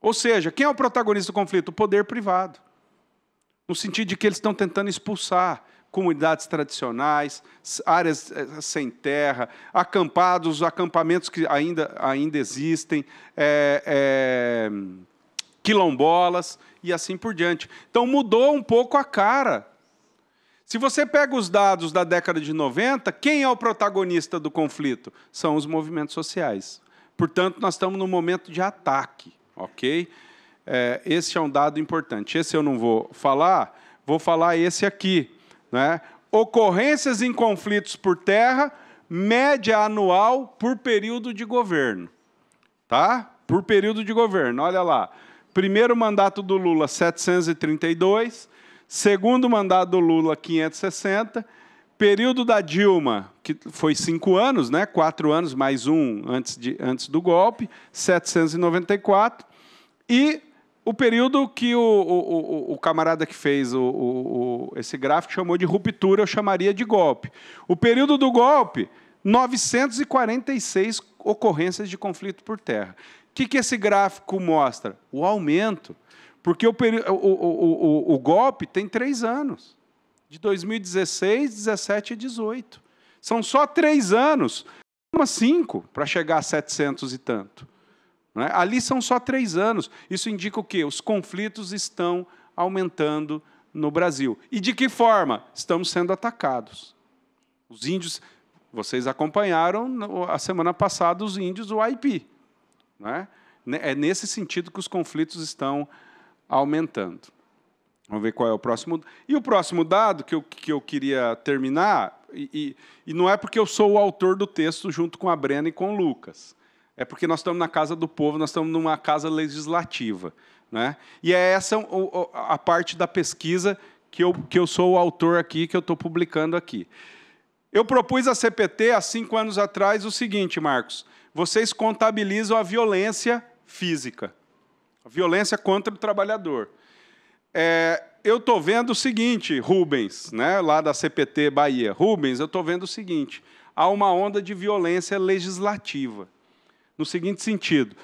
Ou seja, quem é o protagonista do conflito? O poder privado. No sentido de que eles estão tentando expulsar, comunidades tradicionais, áreas eh, sem terra, acampados, acampamentos que ainda, ainda existem, é, é, quilombolas e assim por diante. Então mudou um pouco a cara. Se você pega os dados da década de 90, quem é o protagonista do conflito? São os movimentos sociais. Portanto, nós estamos num momento de ataque, ok? É, esse é um dado importante. Esse eu não vou falar, vou falar esse aqui né? Ocorrências em conflitos por terra, média anual por período de governo. Tá? Por período de governo, olha lá. Primeiro mandato do Lula, 732. Segundo mandato do Lula, 560. Período da Dilma, que foi cinco anos, né? quatro anos mais um antes, de, antes do golpe, 794. E o período que o, o, o, o camarada que fez o, esse gráfico chamou de ruptura, eu chamaria de golpe. O período do golpe, 946 ocorrências de conflito por terra. O que, que esse gráfico mostra? O aumento. Porque o, o, o, o, golpe tem três anos. De 2016, 17 e 18. São só três anos. Uma cinco assim, para chegar a 700 e tanto. É? Ali são só três anos. Isso indica o quê? Os conflitos estão aumentando no Brasil. E de que forma? Estamos sendo atacados. Os índios, vocês acompanharam a semana passada os índios, o Aipi. Né? Né, é nesse sentido que os conflitos estão aumentando. Vamos ver qual é o próximo. E o próximo dado que eu, que eu queria terminar, e, e, e não é porque eu sou o autor do texto junto com a Brena e com o Lucas. É porque nós estamos na casa do povo, nós estamos numa casa legislativa. Né? E é essa a parte da pesquisa que eu, que eu sou o autor aqui, que eu estou publicando aqui. Eu propus à CPT, há cinco anos atrás, o seguinte, Marcos: vocês contabilizam a violência física, a violência contra o trabalhador. É, eu estou vendo o seguinte, Rubens, né, lá da CPT Bahia. Rubens, eu estou vendo o seguinte: há uma onda de violência legislativa no seguinte sentido: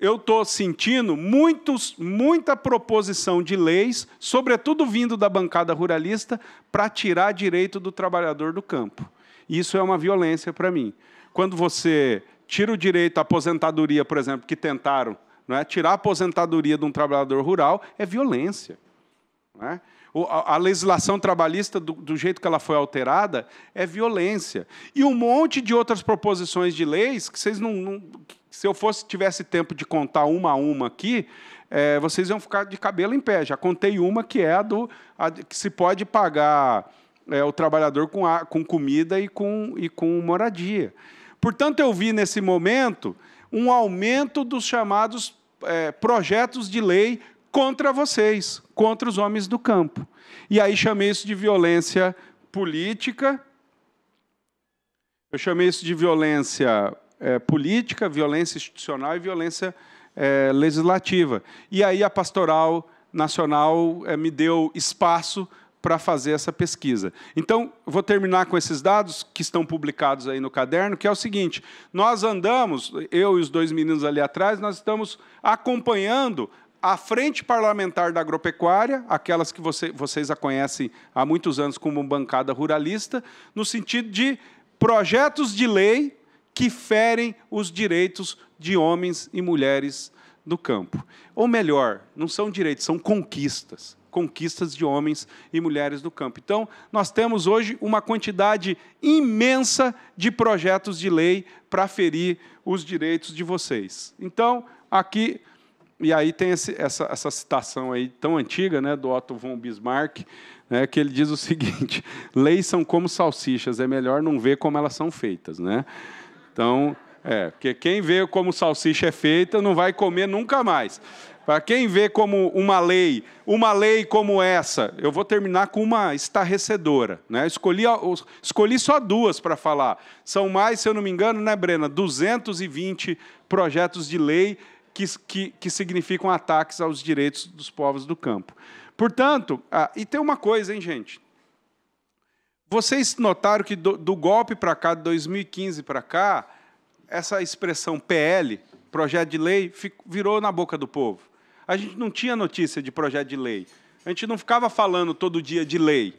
eu estou sentindo muitos, muita proposição de leis, sobretudo vindo da bancada ruralista, para tirar direito do trabalhador do campo. Isso é uma violência para mim. Quando você tira o direito à aposentadoria, por exemplo, que tentaram, não é? tirar a aposentadoria de um trabalhador rural é violência. Não é? a legislação trabalhista, do, jeito que ela foi alterada, é violência. E um monte de outras proposições de leis que vocês não. não se eu fosse tivesse tempo de contar uma a uma aqui, é, vocês iam ficar de cabelo em pé. Já contei uma que é a do. A, que se pode pagar é, o trabalhador com, a, com comida e com, e com moradia. Portanto, eu vi nesse momento um aumento dos chamados é, projetos de lei contra vocês, contra os homens do campo. E aí chamei isso de violência política. Eu chamei isso de violência é, política, violência institucional e violência é, legislativa. E aí a pastoral nacional é, me deu espaço para fazer essa pesquisa. Então, vou terminar com esses dados que estão publicados aí no caderno, que é o seguinte: nós andamos, eu e os dois meninos ali atrás, nós estamos acompanhando a Frente Parlamentar da Agropecuária, aquelas que você, vocês a conhecem há muitos anos como bancada ruralista, no sentido de projetos de lei que ferem os direitos de homens e mulheres do campo. Ou melhor, não são direitos, são conquistas. Conquistas de homens e mulheres do campo. Então, nós temos hoje uma quantidade imensa de projetos de lei para ferir os direitos de vocês. Então, aqui e aí tem esse, essa, essa, citação aí tão antiga, né, do Otto von Bismarck, né, que ele diz o (laughs) seguinte: leis são como salsichas, é melhor não ver como elas são feitas, né? Então, é, porque quem vê como salsicha é feita não vai comer nunca mais. Para quem vê como uma lei, uma lei como essa, eu vou terminar com uma estarrecedora. Né? Escolhi, escolhi só duas para falar. São mais, se eu não me engano, né, Brena? 220 projetos de lei que, que, que significam ataques aos direitos dos povos do campo. Portanto, ah, e tem uma coisa, hein, gente? Vocês notaram que do, do golpe para cá, de 2015 para cá, essa expressão PL, projeto de lei, virou na boca do povo. A gente não tinha notícia de projeto de lei. A gente não ficava falando todo dia de lei.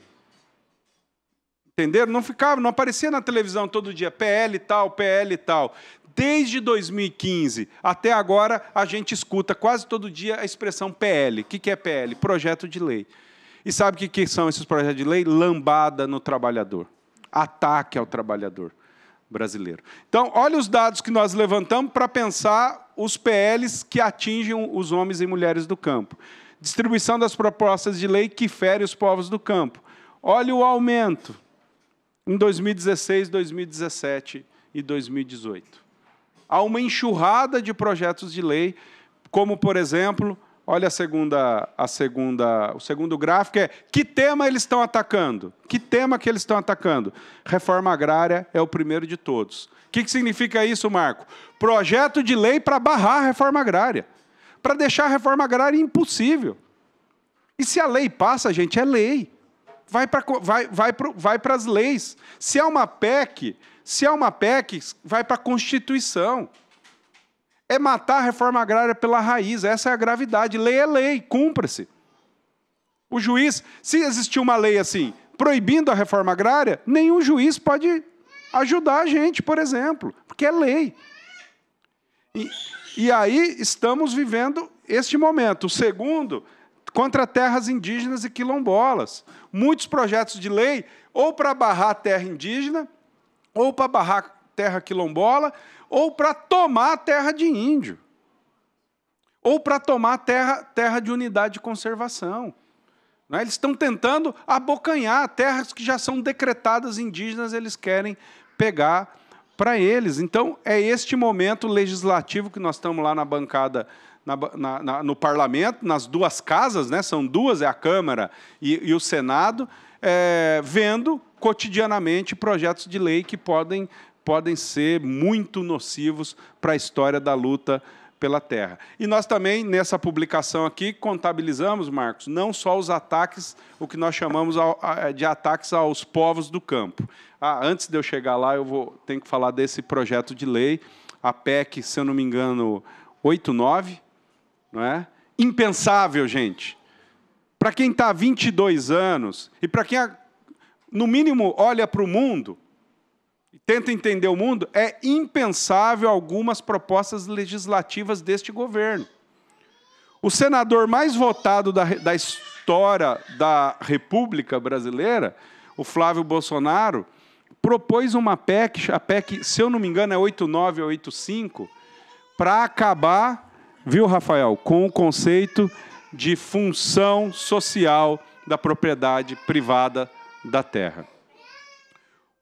Entenderam? Não ficava, não aparecia na televisão todo dia PL tal, PL tal. Desde 2015 até agora, a gente escuta quase todo dia a expressão PL. O que é PL? Projeto de lei. E sabe o que são esses projetos de lei? Lambada no trabalhador, ataque ao trabalhador brasileiro. Então, olha os dados que nós levantamos para pensar os PLs que atingem os homens e mulheres do campo. Distribuição das propostas de lei que fere os povos do campo. Olha o aumento em 2016, 2017 e 2018 a uma enxurrada de projetos de lei, como, por exemplo, olha a segunda, a segunda, o segundo gráfico é que tema eles estão atacando? Que tema que eles estão atacando? Reforma agrária é o primeiro de todos. O que, que significa isso, Marco? Projeto de lei para barrar a reforma agrária, para deixar a reforma agrária impossível. E se a lei passa, gente, é lei vai para vai, vai, vai as leis. Se é uma PEC, se é uma PEC, vai para a Constituição. É matar a reforma agrária pela raiz, essa é a gravidade. Lei é lei, cumpra-se. O juiz, se existir uma lei assim, proibindo a reforma agrária, nenhum juiz pode ajudar a gente, por exemplo, porque é lei. E, e aí estamos vivendo este momento. O segundo, contra terras indígenas e quilombolas. Muitos projetos de lei, ou para barrar a terra indígena, ou para barrar terra quilombola, ou para tomar terra de índio, ou para tomar terra, terra de unidade de conservação. É? Eles estão tentando abocanhar terras que já são decretadas indígenas, eles querem pegar para eles. Então, é este momento legislativo que nós estamos lá na bancada. Na, na, na, no parlamento, nas duas casas, né? são duas, é a Câmara e, e o Senado, é, vendo cotidianamente projetos de lei que podem, podem ser muito nocivos para a história da luta pela terra. E nós também, nessa publicação aqui, contabilizamos, Marcos, não só os ataques, o que nós chamamos de ataques aos povos do campo. Ah, antes de eu chegar lá, eu vou tenho que falar desse projeto de lei, a PEC, se eu não me engano, 89, não é? Impensável, gente. Para quem está há 22 anos e para quem no mínimo, olha para o mundo e tenta entender o mundo, é impensável algumas propostas legislativas deste governo. O senador mais votado da, da história da República Brasileira, o Flávio Bolsonaro, propôs uma PEC, a PEC, se eu não me engano, é 8985, para acabar, viu, Rafael, com o conceito de função social da propriedade privada da terra.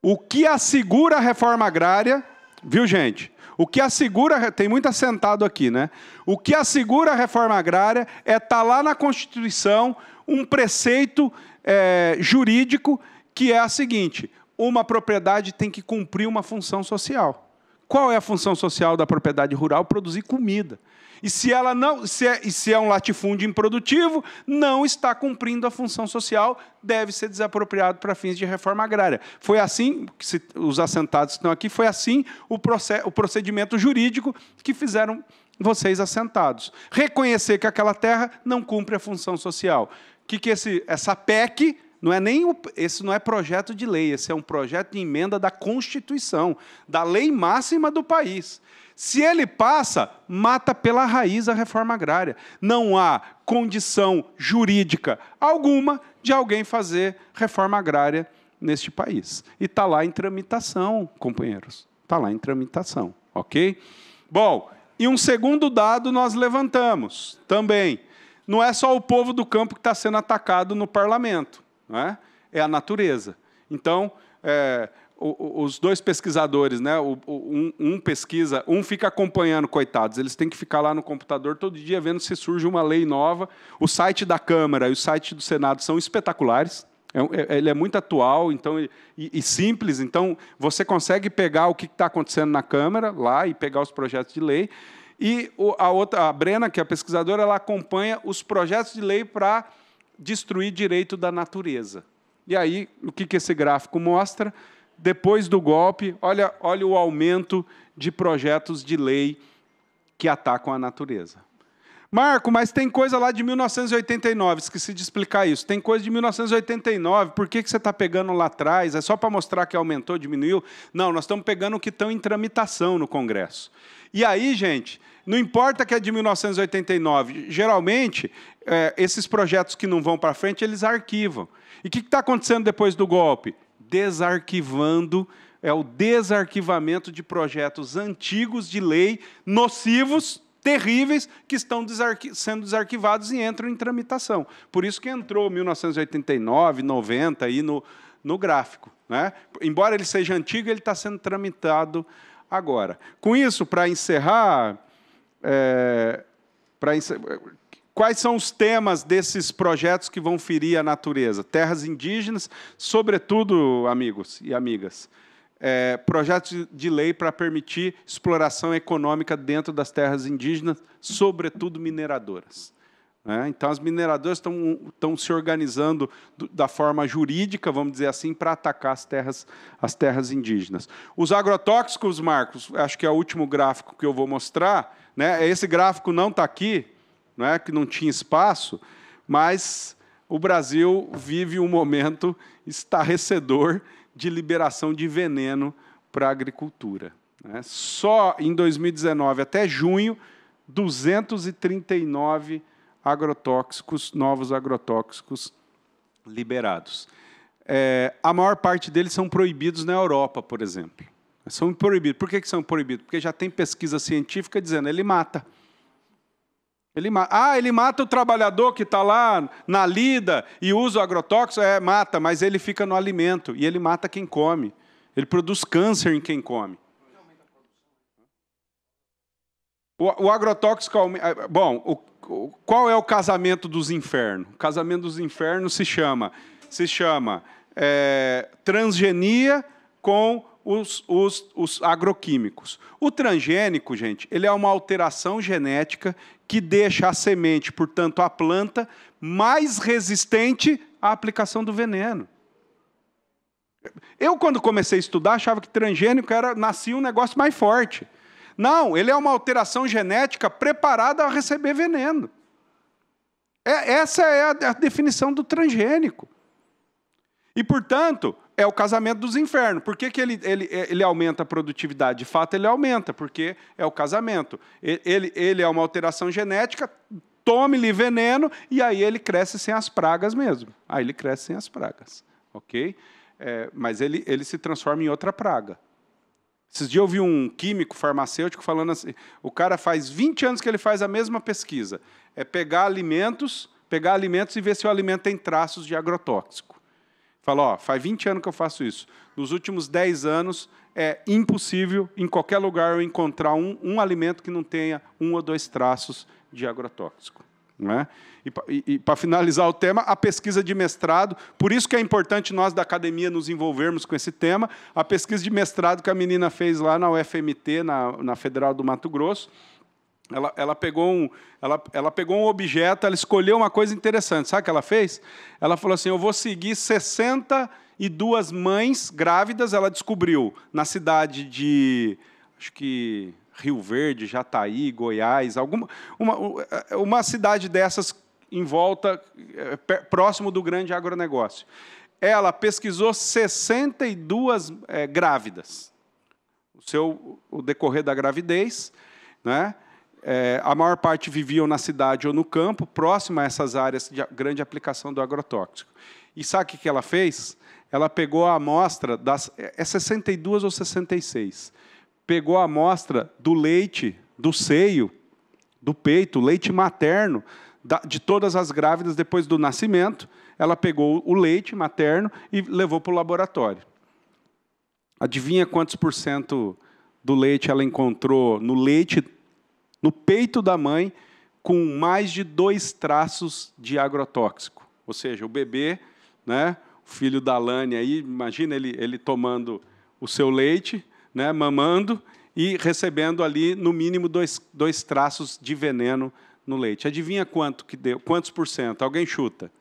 O que assegura a reforma agrária, viu, gente? O que assegura, tem muito assentado aqui, né? O que assegura a reforma agrária é estar tá lá na Constituição um preceito é, jurídico que é a seguinte: uma propriedade tem que cumprir uma função social. Qual é a função social da propriedade rural? Produzir comida. E se ela não, se é, e se é um latifúndio improdutivo, não está cumprindo a função social, deve ser desapropriado para fins de reforma agrária. Foi assim, se, os assentados estão aqui, foi assim o, proced, o procedimento jurídico que fizeram vocês assentados. Reconhecer que aquela terra não cumpre a função social. que, que esse, essa PEC não é nem o, esse não é projeto de lei, esse é um projeto de emenda da Constituição, da lei máxima do país. Se ele passa, mata pela raiz a reforma agrária. Não há condição jurídica alguma de alguém fazer reforma agrária neste país. E está lá em tramitação, companheiros. Está lá em tramitação, ok? Bom, e um segundo dado nós levantamos também. Não é só o povo do campo que está sendo atacado no parlamento, né? é a natureza. Então, é, os dois pesquisadores, né? um, pesquisa, um fica acompanhando, coitados. Eles têm que ficar lá no computador todo dia vendo se surge uma lei nova. O site da Câmara e o site do Senado são espetaculares. É é, é, ele é muito atual então, e, e, simples, então você consegue pegar o que está acontecendo na Câmara lá e pegar os projetos de lei. E a outra, a Brena, que é a pesquisadora, ela acompanha os projetos de lei para destruir direito da natureza. E aí, o que, que esse gráfico mostra? depois do golpe, olha, olha o aumento de projetos de lei que atacam a natureza. Marco, mas tem coisa lá de 1989, esqueci de explicar isso. Tem coisa de 1989, por que, que você está pegando lá atrás? É só para mostrar que aumentou, diminuiu? Não, nós estamos pegando o que estão em tramitação no Congresso. E aí, gente, não importa que é de 1989, geralmente, é, esses projetos que não vão para frente, eles arquivam. E o que está acontecendo depois do golpe? desarquivando, é o desarquivamento de projetos antigos de lei, nocivos, terríveis, que estão desarqui sendo desarquivados e entram em tramitação. Por isso que entrou 1989, 90 aí no, no gráfico. Né? Embora ele seja antigo, ele está sendo tramitado agora. Com isso, para encerrar, é, para encerrar Quais são os temas desses projetos que vão ferir a natureza? Terras indígenas, sobretudo, amigos e amigas, é, projetos de lei para permitir exploração econômica dentro das terras indígenas, sobretudo mineradoras. Né? então, as mineradoras estão se organizando do, da forma jurídica, vamos dizer assim, para atacar as terras, as terras indígenas. Os agrotóxicos, Marcos, acho que é o último gráfico que eu vou mostrar. Né? Esse gráfico não está aqui, é? que não tinha espaço, mas o Brasil vive um momento estarrecedor de liberação de veneno para a agricultura. Né? Só em 2019, até junho, 239 agrotóxicos, novos agrotóxicos liberados. É, a maior parte deles são proibidos na Europa, por exemplo. São proibidos. Por que, que são proibidos? Porque já tem pesquisa científica dizendo que ele mata. Ele, ah, ele mata o trabalhador que está lá na lida e usa o agrotóxico? É, mata, mas ele fica no alimento e ele mata quem come. Ele produz câncer em quem come. O, o agrotóxico. Ah, bom, o, o, qual é o casamento dos infernos? O casamento dos infernos se chama, se chama é, transgenia com os, os, os agroquímicos. O transgênico, gente, ele é uma alteração genética que deixa a semente, portanto, a planta, mais resistente à aplicação do veneno. Eu, quando comecei a estudar, achava que transgênico era, nascia um negócio mais forte. Não, ele é uma alteração genética preparada a receber veneno. É, essa é a, a definição do transgênico. E, portanto, é o casamento dos infernos. Por que, que ele, ele, ele aumenta a produtividade? De fato, ele aumenta, porque é o casamento. Ele, ele é uma alteração genética, tome-lhe veneno, e aí ele cresce sem as pragas mesmo. Aí ele cresce sem as pragas, ok? É, mas ele, ele se transforma em outra praga. Esses dias eu vi um químico farmacêutico falando assim: o cara faz 20 anos que ele faz a mesma pesquisa. É pegar alimentos, pegar alimentos e ver se o alimento tem traços de agrotóxico. Fala, ó, faz 20 anos que eu faço isso. Nos últimos 10 anos, é impossível, em qualquer lugar, eu encontrar um, um alimento que não tenha um ou dois traços de agrotóxico. É? E, e para finalizar o tema, a pesquisa de mestrado, por isso que é importante nós da academia nos envolvermos com esse tema, a pesquisa de mestrado que a menina fez lá na UFMT, na, na Federal do Mato Grosso, ela, ela, pegou um, ela, ela pegou um objeto, ela escolheu uma coisa interessante. Sabe o que ela fez? Ela falou assim: Eu vou seguir 62 mães grávidas. Ela descobriu na cidade de. Acho que Rio Verde, Jataí, Goiás, alguma uma, é, uma cidade dessas em volta, é, próximo do grande agronegócio. Ela pesquisou 62 é, grávidas, o seu o decorrer da gravidez, né? é, a maior parte viviam na cidade ou no campo, próximo a essas áreas de grande aplicação do agrotóxico. E sabe o que ela fez? Ela pegou a amostra das. É 62 é ou 66. Pegou a amostra do leite, do seio, do peito, leite materno, da, de todas as grávidas depois do nascimento. Ela pegou o leite materno e levou para o laboratório. Adivinha quantos por cento do leite ela encontrou no leite no peito da mãe com mais de dois traços de agrotóxico. Ou seja, o bebê, né, o filho da Lani aí, imagina ele, ele tomando o seu leite, né, mamando e recebendo ali no mínimo dois, dois traços de veneno no leite. Adivinha quanto que deu? Quantos por cento? Alguém chuta?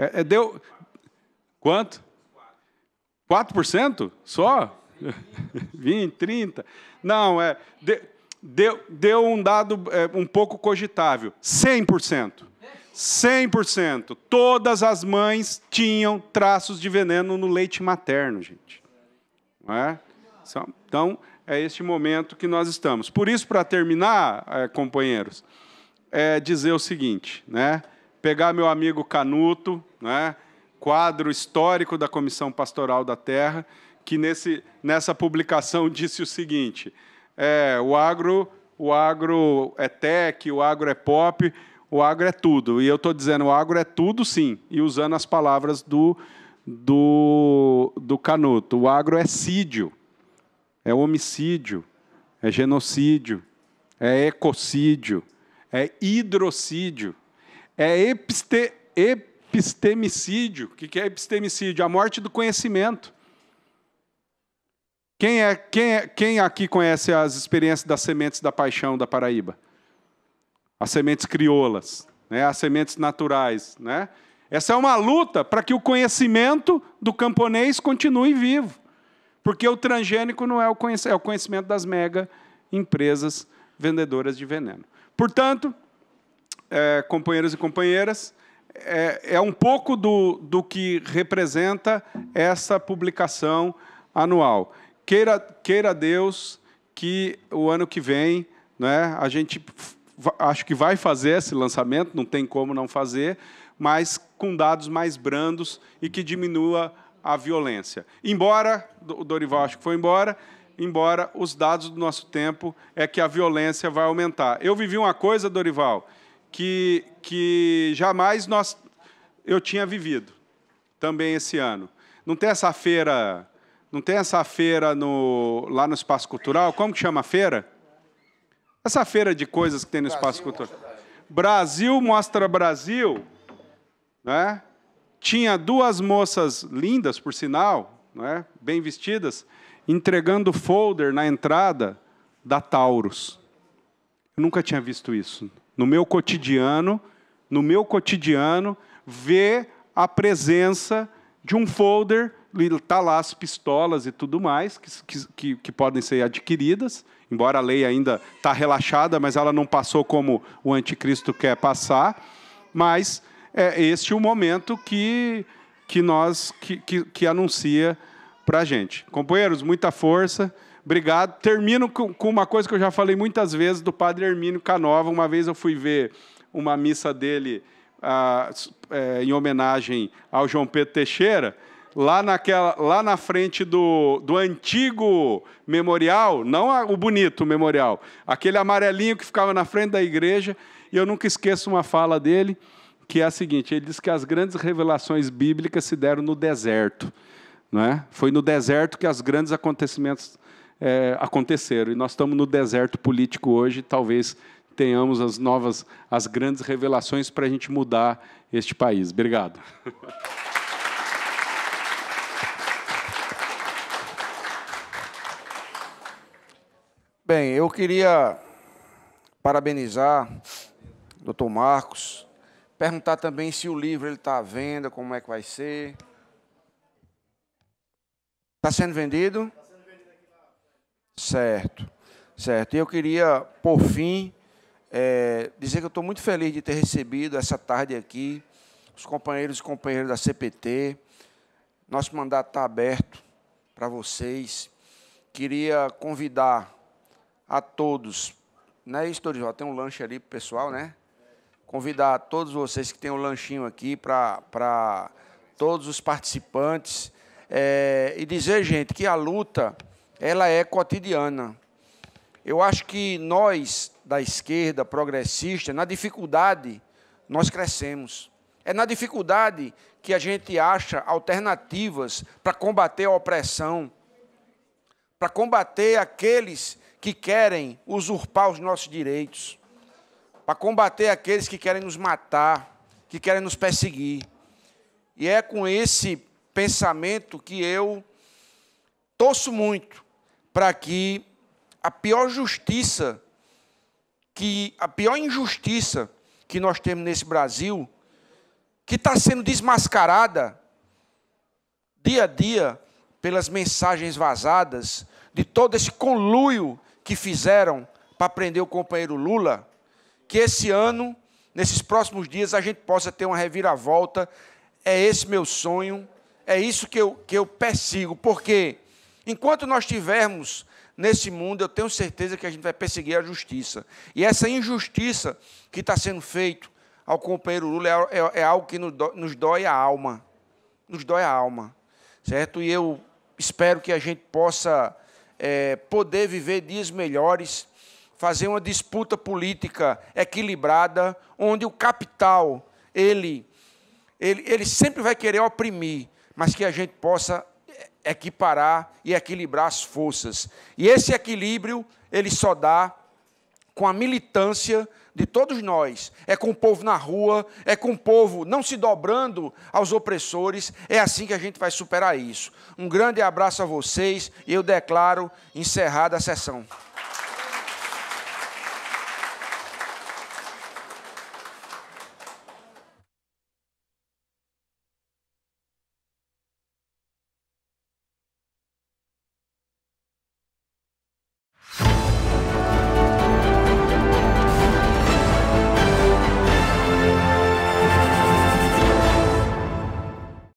É, é deu quanto? 4%? Só? 20, (laughs) 30. Não, é, deu, deu um dado é, um pouco cogitável: 100%. 100%. Todas as mães tinham traços de veneno no leite materno, gente. Não é? Então, é este momento que nós estamos. Por isso, para terminar, é, companheiros, é dizer o seguinte, né? Pegar meu amigo Canuto, né? Quadro histórico da Comissão Pastoral da Terra, que nesse, nessa publicação disse o seguinte: é, o agro, o agro é tech, o agro é pop, o agro é tudo. E eu estou dizendo, o agro é tudo, sim. E usando as palavras do do, do Canuto, o agro é sídio, é homicídio, é genocídio, é ecocídio, é hidrocídio, é episte, epistemicídio. O que é epistemicídio? A morte do conhecimento. Quem, é, quem, é, quem aqui conhece as experiências das sementes da paixão da Paraíba? As sementes crioulas, né? as sementes naturais. Né? Essa é uma luta para que o conhecimento do camponês continue vivo. Porque o transgênico não é o conhecimento, é o conhecimento das mega empresas vendedoras de veneno. Portanto, é, companheiros e companheiras, é, é um pouco do, do que representa essa publicação anual queira, queira Deus que o ano que vem né, a gente acho que vai fazer esse lançamento, não tem como não fazer, mas com dados mais brandos e que diminua a violência. Embora, o Dorival acho que foi embora, embora os dados do nosso tempo é que a violência vai aumentar. Eu vivi uma coisa, Dorival, que, que jamais nós, eu tinha vivido também esse ano. Não tem essa feira não tem essa feira no, lá no Espaço Cultural? Como que chama a feira? Essa feira de coisas que tem no Espaço Brasil Cultural. Mostra Brasil Mostra Brasil. Né? Tinha duas moças lindas, por sinal, né? bem vestidas, entregando folder na entrada da Taurus. Eu nunca tinha visto isso. No meu cotidiano, no meu cotidiano, ver a presença de um folder está lá as pistolas e tudo mais que, que, que podem ser adquiridas, embora a lei ainda está relaxada, mas ela não passou como o anticristo quer passar. Mas é este é o momento que, que nós que, que, que anuncia para a gente. Companheiros, muita força. Obrigado. Termino com, com uma coisa que eu já falei muitas vezes do padre Hermínio Canova. Uma vez eu fui ver uma missa dele. Ah, é, em homenagem ao João Pedro Teixeira, lá, naquela, lá na frente do, do antigo memorial, não o bonito memorial, aquele amarelinho que ficava na frente da igreja, e eu nunca esqueço uma fala dele, que é a seguinte: ele diz que as grandes revelações bíblicas se deram no deserto. Não é? Foi no deserto que os grandes acontecimentos é, aconteceram. E nós estamos no deserto político hoje, talvez tenhamos as novas, as grandes revelações para a gente mudar este país. Obrigado. Bem, eu queria parabenizar o doutor Marcos, perguntar também se o livro está à venda, como é que vai ser. Está sendo vendido? Está sendo vendido aqui Certo, certo. E eu queria, por fim, é, dizer que eu estou muito feliz de ter recebido essa tarde aqui os companheiros e companheiras da CPT. Nosso mandato está aberto para vocês. Queria convidar a todos, né, Estorizó? Tem um lanche ali o pessoal, né? Convidar todos vocês que têm um lanchinho aqui para todos os participantes é, e dizer, gente, que a luta ela é cotidiana. Eu acho que nós, da esquerda progressista, na dificuldade, nós crescemos. É na dificuldade que a gente acha alternativas para combater a opressão, para combater aqueles que querem usurpar os nossos direitos, para combater aqueles que querem nos matar, que querem nos perseguir. E é com esse pensamento que eu torço muito para que a pior justiça, que a pior injustiça que nós temos nesse Brasil, que está sendo desmascarada dia a dia pelas mensagens vazadas de todo esse conluio que fizeram para prender o companheiro Lula, que esse ano, nesses próximos dias, a gente possa ter uma reviravolta. É esse meu sonho, é isso que eu, que eu persigo, porque enquanto nós tivermos nesse mundo, eu tenho certeza que a gente vai perseguir a justiça. E essa injustiça que está sendo feita ao companheiro Lula é, é, é algo que nos dói, nos dói a alma. Nos dói a alma. Certo? E eu espero que a gente possa é, poder viver dias melhores, fazer uma disputa política equilibrada, onde o capital, ele, ele, ele sempre vai querer oprimir, mas que a gente possa equiparar e equilibrar as forças. E esse equilíbrio, ele só dá com a militância de todos nós, é com o povo na rua, é com o povo não se dobrando aos opressores, é assim que a gente vai superar isso. Um grande abraço a vocês e eu declaro encerrada a sessão.